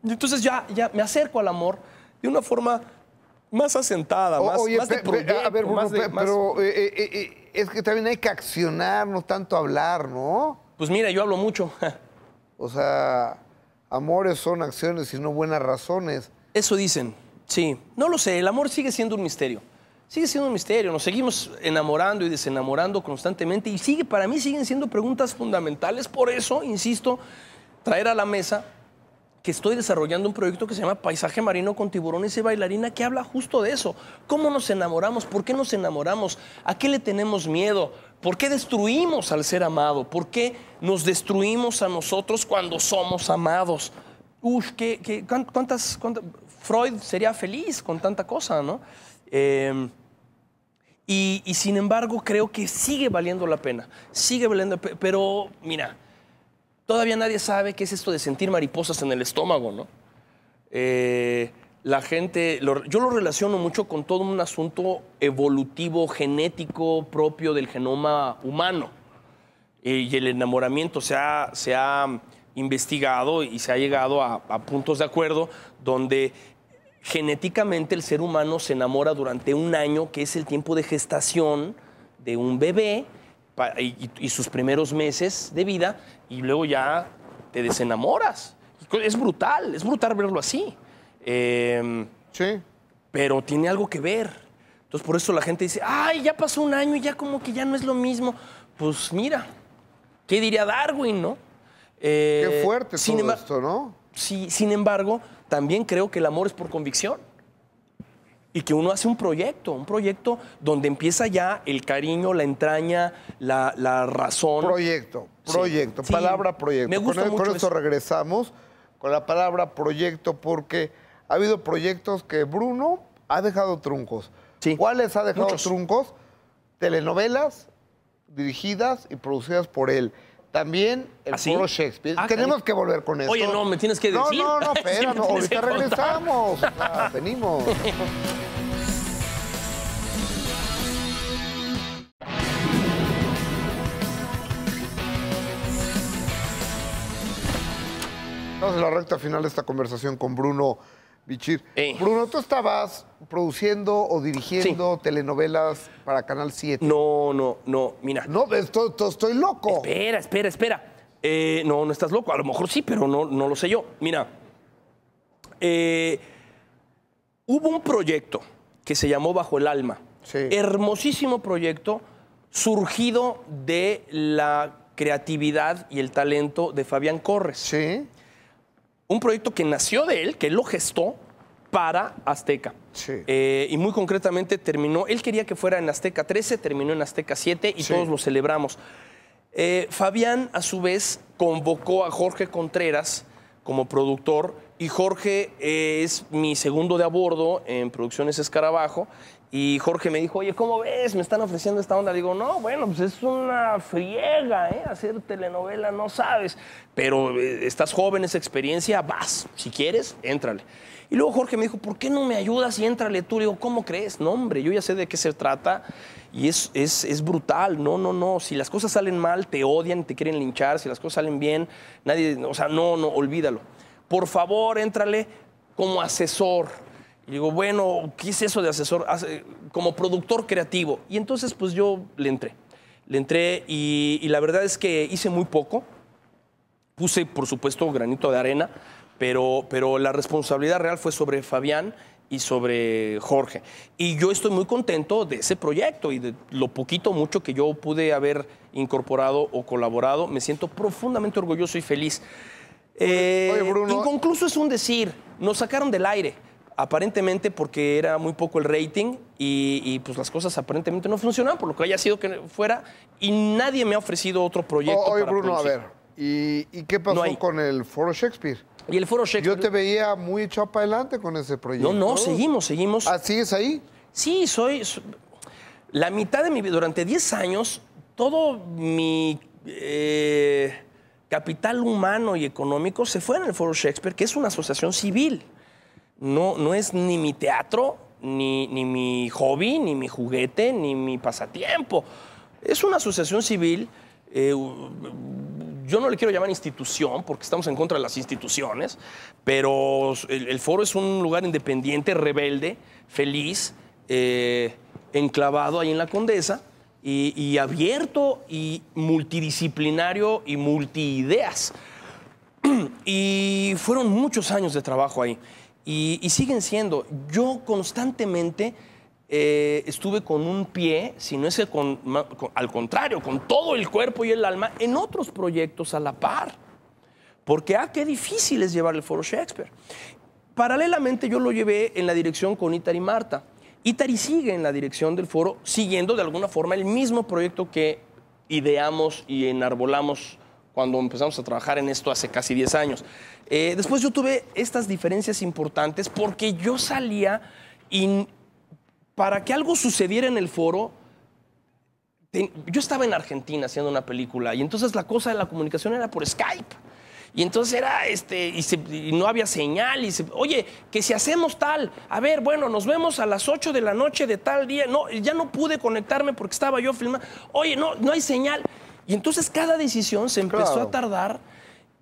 entonces ya, ya me acerco al amor de una forma más asentada, más, de A ver, pero es que también hay que accionar, no tanto hablar, ¿no? Pues mira, yo hablo mucho. o sea, amores son acciones y no buenas razones. Eso dicen. Sí, no lo sé, el amor sigue siendo un misterio. Sigue siendo un misterio, nos seguimos enamorando y desenamorando constantemente y sigue, para mí siguen siendo preguntas fundamentales. Por eso, insisto, traer a la mesa que estoy desarrollando un proyecto que se llama Paisaje Marino con Tiburones y Bailarina, que habla justo de eso. ¿Cómo nos enamoramos? ¿Por qué nos enamoramos? ¿A qué le tenemos miedo? ¿Por qué destruimos al ser amado? ¿Por qué nos destruimos a nosotros cuando somos amados? Uf, cuántas, cuántas, Freud sería feliz con tanta cosa, ¿no? Em, y, sin embargo, creo que sigue valiendo la pena. Sigue valiendo, la pena. pero mira, todavía nadie sabe qué es esto de sentir mariposas en el estómago, ¿no? Eh, la gente, yo lo relaciono mucho con todo un asunto evolutivo, genético, propio del genoma humano. Eh, y el enamoramiento se ha, se ha, investigado y se ha llegado a puntos de acuerdo donde genéticamente el ser humano se enamora durante un año, que es el tiempo de gestación de un bebé y, sus primeros meses de vida, y luego ya te desenamoras. Es brutal, es brutal verlo así. Em, sí. Pero tiene algo que ver. Entonces por eso la gente dice, ay, ya pasó un año y ya como que ya no es lo mismo. Pues mira, ¿qué diría Darwin, no? Qué eh, fuerte esto, ¿no? Sí, sin embargo, también creo que el amor es por convicción y que uno hace un proyecto, un proyecto donde empieza ya el cariño, la entraña, la, razón. Proyecto, proyecto, palabra proyecto. con, e-, eso. regresamos con la palabra proyecto porque ha habido proyectos que Bruno ha dejado truncos. ¿Cuáles ha dejado truncos? Telenovelas dirigidas y producidas por él. También el ¿Ah, Shakespeare. Ah, Tenemos que volver con eso. Oye, no, me tienes que decir. No, no, no, espera, ahorita regresamos. Ah, venimos. Estamos en la recta final de esta conversación con Bruno Bichir. Bruno, ¿tú estabas produciendo o dirigiendo telenovelas para Canal 7? No, no, no, mira. No, estoy, estoy loco. Espera, espera, espera. Eh, no, no estás loco. A lo mejor sí, pero no, no lo sé yo. Mira, eh, hubo un proyecto que se llamó Bajo el Alma. Sí. Hermosísimo proyecto surgido de la creatividad y el talento de Fabián Corres. Sí un proyecto que nació de él, que lo gestó para Azteca. Eh, y muy concretamente terminó, él quería que fuera en Azteca 13, terminó en Azteca 7 y todos lo celebramos. Eh, Fabián, a su vez, convocó a Jorge Contreras como productor y Jorge es mi segundo de a bordo en Producciones Escarabajo y Jorge me dijo, oye, ¿cómo ves? Me están ofreciendo esta onda. digo, no, bueno, pues es una friega, ¿eh? Hacer telenovela, no sabes. Pero eh, estás joven, esa experiencia, vas. Si quieres, éntrale. Y luego Jorge me dijo, ¿por qué no me ayudas y éntrale tú? Le digo, ¿cómo crees? No, hombre, yo ya sé de qué se trata y es, es, es brutal. No, no, no. Si las cosas salen mal, te odian, te quieren linchar. Si las cosas salen bien, nadie. O sea, no, no, olvídalo. Por favor, éntrale como asesor y digo, bueno, ¿qué es eso de asesor? Como productor creativo. Y entonces pues yo le entré. Le entré y, la verdad es que hice muy poco. Puse, por supuesto, granito de arena, pero, pero la responsabilidad real fue sobre Fabián y sobre Jorge. Y yo estoy muy contento de ese proyecto y de lo poquito mucho que yo pude haber incorporado o colaborado. Me siento profundamente orgulloso y feliz. Eh, Inconcluso es un decir, nos sacaron del aire aparentemente porque era muy poco el rating y, pues las cosas aparentemente no funcionaban, por lo que haya sido que fuera, y nadie me ha ofrecido otro proyecto. oye, Bruno, a ver, ¿y, qué pasó con el Foro Shakespeare? Y el Foro Shakespeare. Yo te veía muy hecho para adelante con ese proyecto. No, no, seguimos, seguimos. ¿Así ¿Ah, es ahí? Sí, soy. La mitad de mi vida, durante 10 años, todo mi. Eh, capital humano y económico se fue en el Foro Shakespeare, que es una asociación civil no, es ni mi teatro, ni, mi hobby, ni mi juguete, ni mi pasatiempo. Es una asociación civil. Eh, yo no le quiero llamar institución porque estamos en contra de las instituciones, pero el, foro es un lugar independiente, rebelde, feliz, eh, enclavado ahí en la Condesa y, y abierto y multidisciplinario y multiideas. y fueron muchos años de trabajo ahí. Y, siguen siendo. Yo constantemente eh, estuve con un pie, si no es que con, al contrario, con todo el cuerpo y el alma, en otros proyectos a la par. Porque, ah, qué difícil es llevar el foro Shakespeare. Paralelamente yo lo llevé en la dirección con Itari Marta. Itari sigue en la dirección del foro, siguiendo de alguna forma el mismo proyecto que ideamos y enarbolamos cuando empezamos a trabajar en esto hace casi 10 años. Eh, después yo tuve estas diferencias importantes porque yo salía y para que algo sucediera en el foro, yo estaba en Argentina haciendo una película y entonces la cosa de la comunicación era por Skype. Y entonces era, este, y, no había señal, y se, oye, que si hacemos tal, a ver, bueno, nos vemos a las 8 de la noche de tal día, no, ya no pude conectarme porque estaba yo filmando, oye, no, no hay señal. Y entonces cada decisión se empezó a tardar.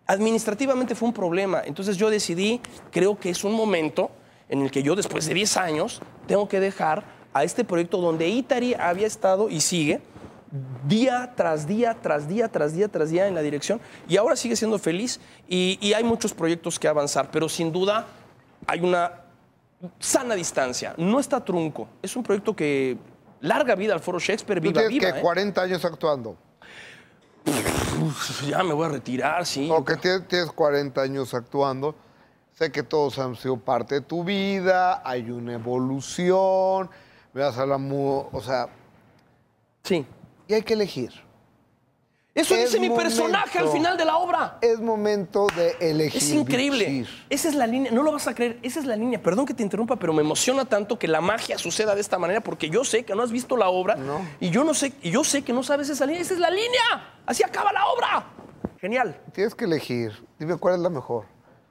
Administrativamente fue un problema. Entonces yo decidí, creo que es un momento en el que yo después de 10 años tengo que dejar a este proyecto donde Itari había estado y sigue día tras día, tras día, tras día, tras día en la dirección. Y ahora sigue siendo feliz y, hay muchos proyectos que avanzar, pero sin duda hay una sana distancia. No está trunco. Es un proyecto que larga vida al Foro Shakespeare. Viva, viva, que 40 ¿eh? años actuando ya me voy a retirar, sí. Aunque tienes, 40 años actuando. Sé que todos han sido parte de tu vida, hay una evolución, veas a la o sea. Sí. Y hay que elegir. Eso dice mi personaje al final de la obra. Es momento de elegir. Es increíble. Esa es la línea, no lo vas a creer, esa es la línea. Perdón que te interrumpa, pero me emociona tanto que la magia suceda de esta manera porque yo sé que no has visto la obra y yo no sé, y yo sé que no sabes esa línea. Esa es la línea. Así acaba la obra. Genial. Tienes que elegir. Dime cuál es la mejor.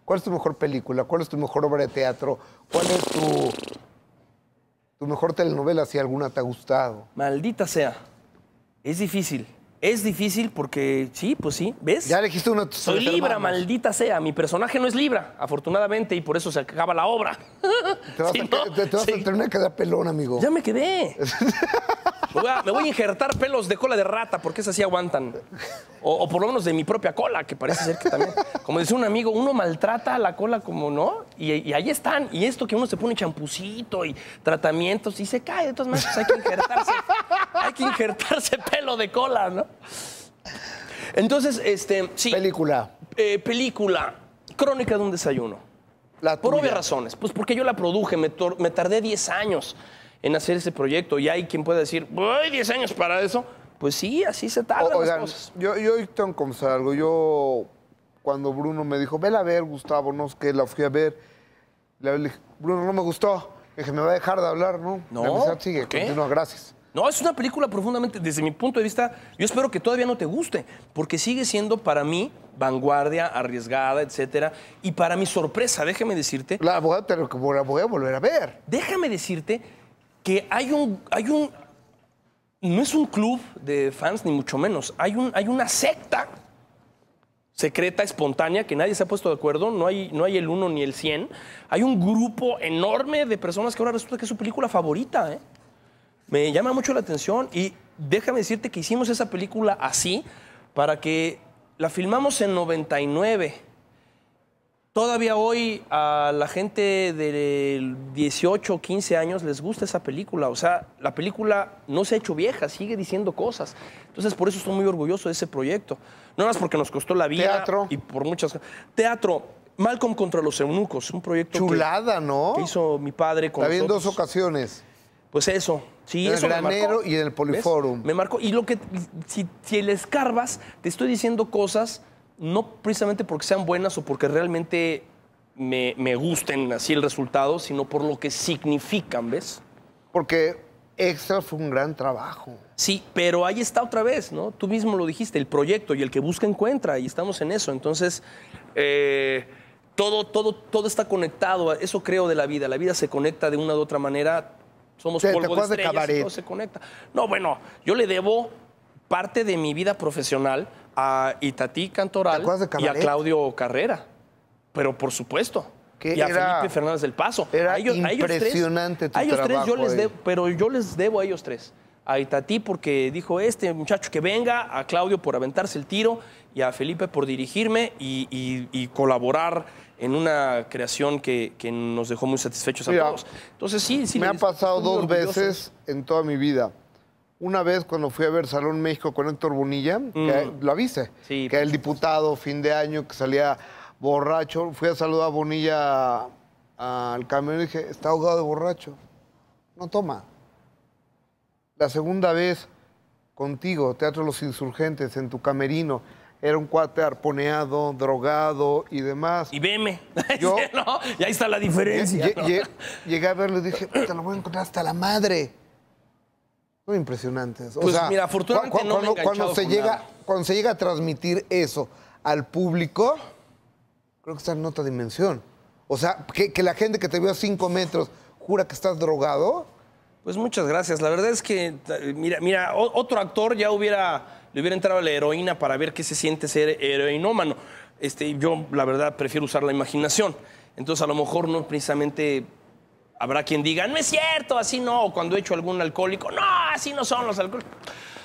¿Cuál es tu mejor película? ¿Cuál es tu mejor obra de teatro? ¿Cuál es tu tu mejor telenovela si alguna te ha gustado? Maldita sea. Es difícil. Es difícil porque sí, pues sí, ¿ves? Ya elegiste uno Soy Libra, maldita sea. Mi personaje no es Libra, afortunadamente, y por eso se acaba la obra. Te vas, a, te, pelón, amigo. Ya me quedé. me, voy a, injertar pelos de cola de rata porque esas sí aguantan. O, por lo menos de mi propia cola, que parece ser que también. Como decía un amigo, uno maltrata la cola como no, y, ahí están. Y esto que uno se pone champucito y tratamientos y se cae. De todas pues hay que injertarse, hay que injertarse pelo de cola, ¿no? Entonces, este. Sí, película. Eh, película. Crónica de un desayuno. La Por obvias razones. Pues porque yo la produje, me, me tardé 10 años en hacer ese proyecto. Y hay quien pueda decir, ¡voy 10 años para eso! Pues sí, así se tarda. las Yo, yo tengo que confesar algo. Yo, cuando Bruno me dijo, vela a ver, Gustavo, no sé qué, la fui a ver. Le dije, Bruno, no me gustó. dije, me va a dejar de hablar, ¿no? No. La sigue, gracias. No, es una película profundamente, desde mi punto de vista, yo espero que todavía no te guste, porque sigue siendo para mí vanguardia, arriesgada, etcétera. Y para mi sorpresa, déjame decirte. La voy a, voy a volver a ver. Déjame decirte que hay un, hay un. No es un club de fans, ni mucho menos. Hay, un, hay una secta secreta, espontánea, que nadie se ha puesto de acuerdo, no hay, no hay el uno ni el cien. Hay un grupo enorme de personas que ahora resulta que es su película favorita, ¿eh? me llama mucho la atención y déjame decirte que hicimos esa película así para que la filmamos en 99. Todavía hoy a la gente de 18 o 15 años les gusta esa película. O sea, la película no se ha hecho vieja, sigue diciendo cosas. Entonces, por eso estoy muy orgulloso de ese proyecto. No más porque nos costó la vida. Teatro. Y por muchas Teatro. Malcolm contra los eunucos, un proyecto. Chulada, que, ¿no? hizo mi padre con. dos ocasiones. Pues eso. Sí, en eso el granero y en el poliforum. Me marcó. Y lo que, si, si le escarbas, te estoy diciendo cosas, no precisamente porque sean buenas o porque realmente me, gusten así el resultado, sino por lo que significan, ¿ves? Porque Extra fue un gran trabajo. Sí, pero ahí está otra vez, ¿no? Tú mismo lo dijiste, el proyecto y el que busca encuentra, y estamos en eso. Entonces, eh, todo, todo, todo está conectado, eso creo de la vida. La vida se conecta de una u otra manera somos polvo de estrellas se conecta. No, bueno, yo le debo parte de mi vida profesional a Itatí Cantoral y a Claudio Carrera. Pero por supuesto. y a Felipe Fernández del Paso. Era impresionante yo les debo, pero yo les debo a ellos tres. A Itatí porque dijo este muchacho que venga, a Claudio por aventarse el tiro y a Felipe por dirigirme y colaborar en una creación que, nos dejó muy satisfechos a todos. Entonces, sí, sí. Me ha pasado dos veces en toda mi vida. Una vez cuando fui a ver Salón México con Héctor Bonilla, que mm. era que el pues. diputado fin de año que salía borracho, fui a saludar a Bonilla al camión y dije, está ahogado de borracho, no toma. La segunda vez contigo, Teatro los Insurgentes, en tu camerino, era un cuate arponeado, drogado y demás. Y veme. Yo, Y ahí está la diferencia. llegué a verlo y dije, te lo voy a encontrar hasta la madre. Muy impresionantes. O pues sea, mira, afortunadamente no cuando, cuando se llega, cuando se llega a transmitir eso al público, creo que está en otra dimensión. O sea, que, la gente que te vio a cinco metros jura que estás drogado. Pues muchas gracias. La verdad es que, mira, mira, otro actor ya hubiera le hubiera entrado a la heroína para ver qué se siente ser heroinómano. Este, yo, la verdad, prefiero usar la imaginación. Entonces, a lo mejor no precisamente habrá quien diga, no es cierto, así no, cuando he hecho algún alcohólico, no, así no son los alcohólicos.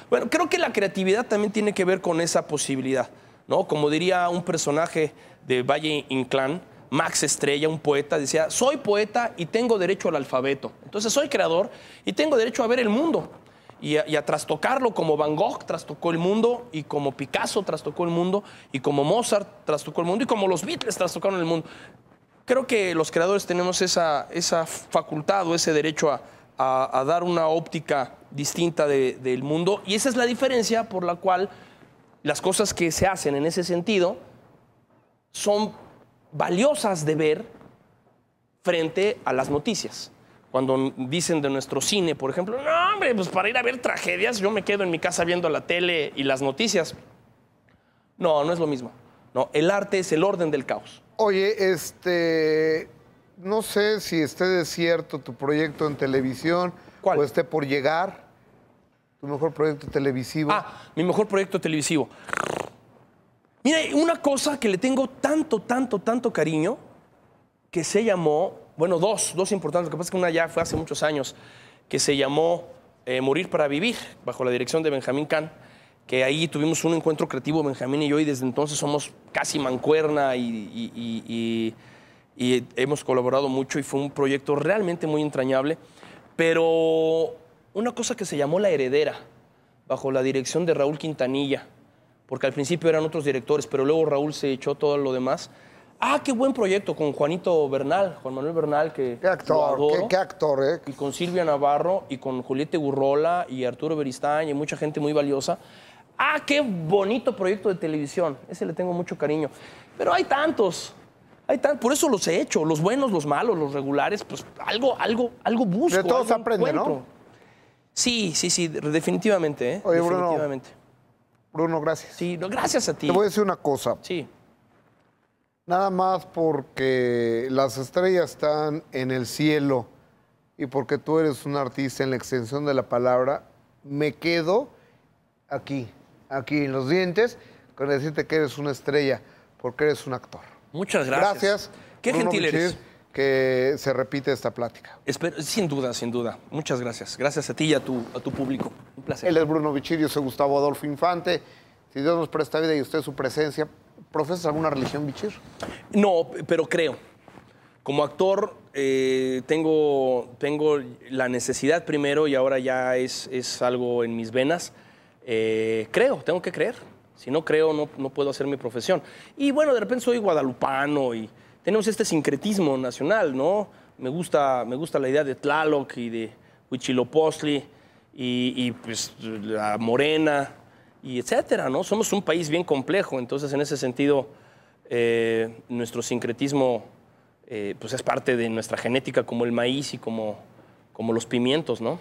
Bueno, creo que la creatividad también tiene que ver con esa posibilidad, ¿no? Como diría un personaje de Valle Inclán, Max Estrella, un poeta, decía, soy poeta y tengo derecho al alfabeto. Entonces soy creador y tengo derecho a ver el mundo y a, trastocarlo como Van Gogh trastocó el mundo y como Picasso trastocó el mundo y como Mozart trastocó el mundo y como los Beatles trastocaron el mundo. Creo que los creadores tenemos esa, facultad o ese derecho a, dar una óptica distinta del mundo y esa es la diferencia por la cual las cosas que se hacen en ese sentido son valiosas de ver frente a las noticias cuando dicen de nuestro cine, por ejemplo, no, hombre, pues para ir a ver tragedias yo me quedo en mi casa viendo la tele y las noticias. No, no es lo mismo. No, el arte es el orden del caos. Oye, este, no sé si esté cierto tu proyecto en televisión ¿Cuál? o esté por llegar. Tu mejor proyecto televisivo. Ah, mi mejor proyecto televisivo. Mira, una cosa que le tengo tanto, tanto, tanto cariño, que se llamó bueno, dos, dos importantes. Lo que pasa es que una ya fue hace muchos años, que se llamó eh, Morir para Vivir, bajo la dirección de Benjamín Kahn, que ahí tuvimos un encuentro creativo, Benjamín y yo, y desde entonces somos casi mancuerna y hemos colaborado mucho y fue un proyecto realmente muy entrañable. Pero una cosa que se llamó La Heredera, bajo la dirección de Raúl Quintanilla, porque al principio eran otros directores, pero luego Raúl se echó todo lo demás. Ah, qué buen proyecto con Juanito Bernal, Juan Manuel Bernal, que. Qué actor, qué, actor, ¿eh? Y con Silvia Navarro, y con Julieta Gurrola, y Arturo Beristaña y mucha gente muy valiosa. Ah, qué bonito proyecto de televisión. Ese le tengo mucho cariño. Pero hay tantos. Hay por eso los he hecho. Los buenos, los malos, los regulares, pues algo, algo, algo busco. De todos aprende, ¿no? Sí, sí, sí, definitivamente, ¿eh? definitivamente. Bruno. gracias. Sí, gracias a ti. Te voy a decir una cosa. Sí nada más porque las estrellas están en el cielo y porque tú eres un artista en la extensión de la palabra, me quedo aquí, aquí en los dientes, con decirte que eres una estrella, porque eres un actor. Muchas gracias. Gracias. Qué Bruno Que se repite esta plática. Espero, sin duda, sin duda. Muchas gracias. Gracias a ti y a tu, a tu público. Un placer. Él es Bruno Vichirio, soy Gustavo Adolfo Infante. Si Dios nos presta vida y usted su presencia, ¿Profesas alguna religión, Bichir? No, pero creo. Como actor eh, tengo, tengo la necesidad primero y ahora ya es, es algo en mis venas. Eh, creo, tengo que creer. Si no creo, no, puedo hacer mi profesión. Y bueno, de repente soy guadalupano y tenemos este sincretismo nacional, ¿no? Me gusta, me gusta la idea de Tlaloc y de Huichilopostli y, y pues la morena y etcétera, ¿no? Somos un país bien complejo, entonces en ese sentido eh, nuestro sincretismo eh, pues es parte de nuestra genética como el maíz y como, como los pimientos, ¿no?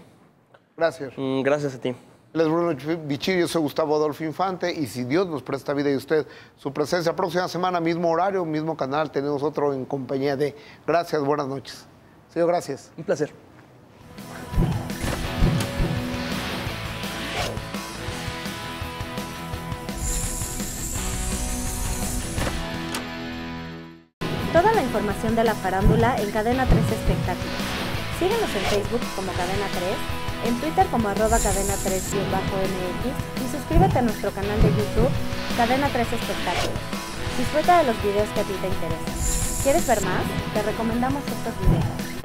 Gracias. Mm, gracias a ti. Les Bruno Bichir, yo soy Gustavo Adolfo Infante y si Dios nos presta vida y usted su presencia, próxima semana, mismo horario, mismo canal, tenemos otro en compañía de... Gracias, buenas noches. Señor, gracias. Un placer. información de la farándula en Cadena 3 Espectáculos. Síguenos en Facebook como Cadena 3, en Twitter como arroba cadena 3 y bajo MX y suscríbete a nuestro canal de YouTube Cadena 3 Espectáculos. Disfruta de los videos que a ti te interesan. ¿Quieres ver más? Te recomendamos estos videos.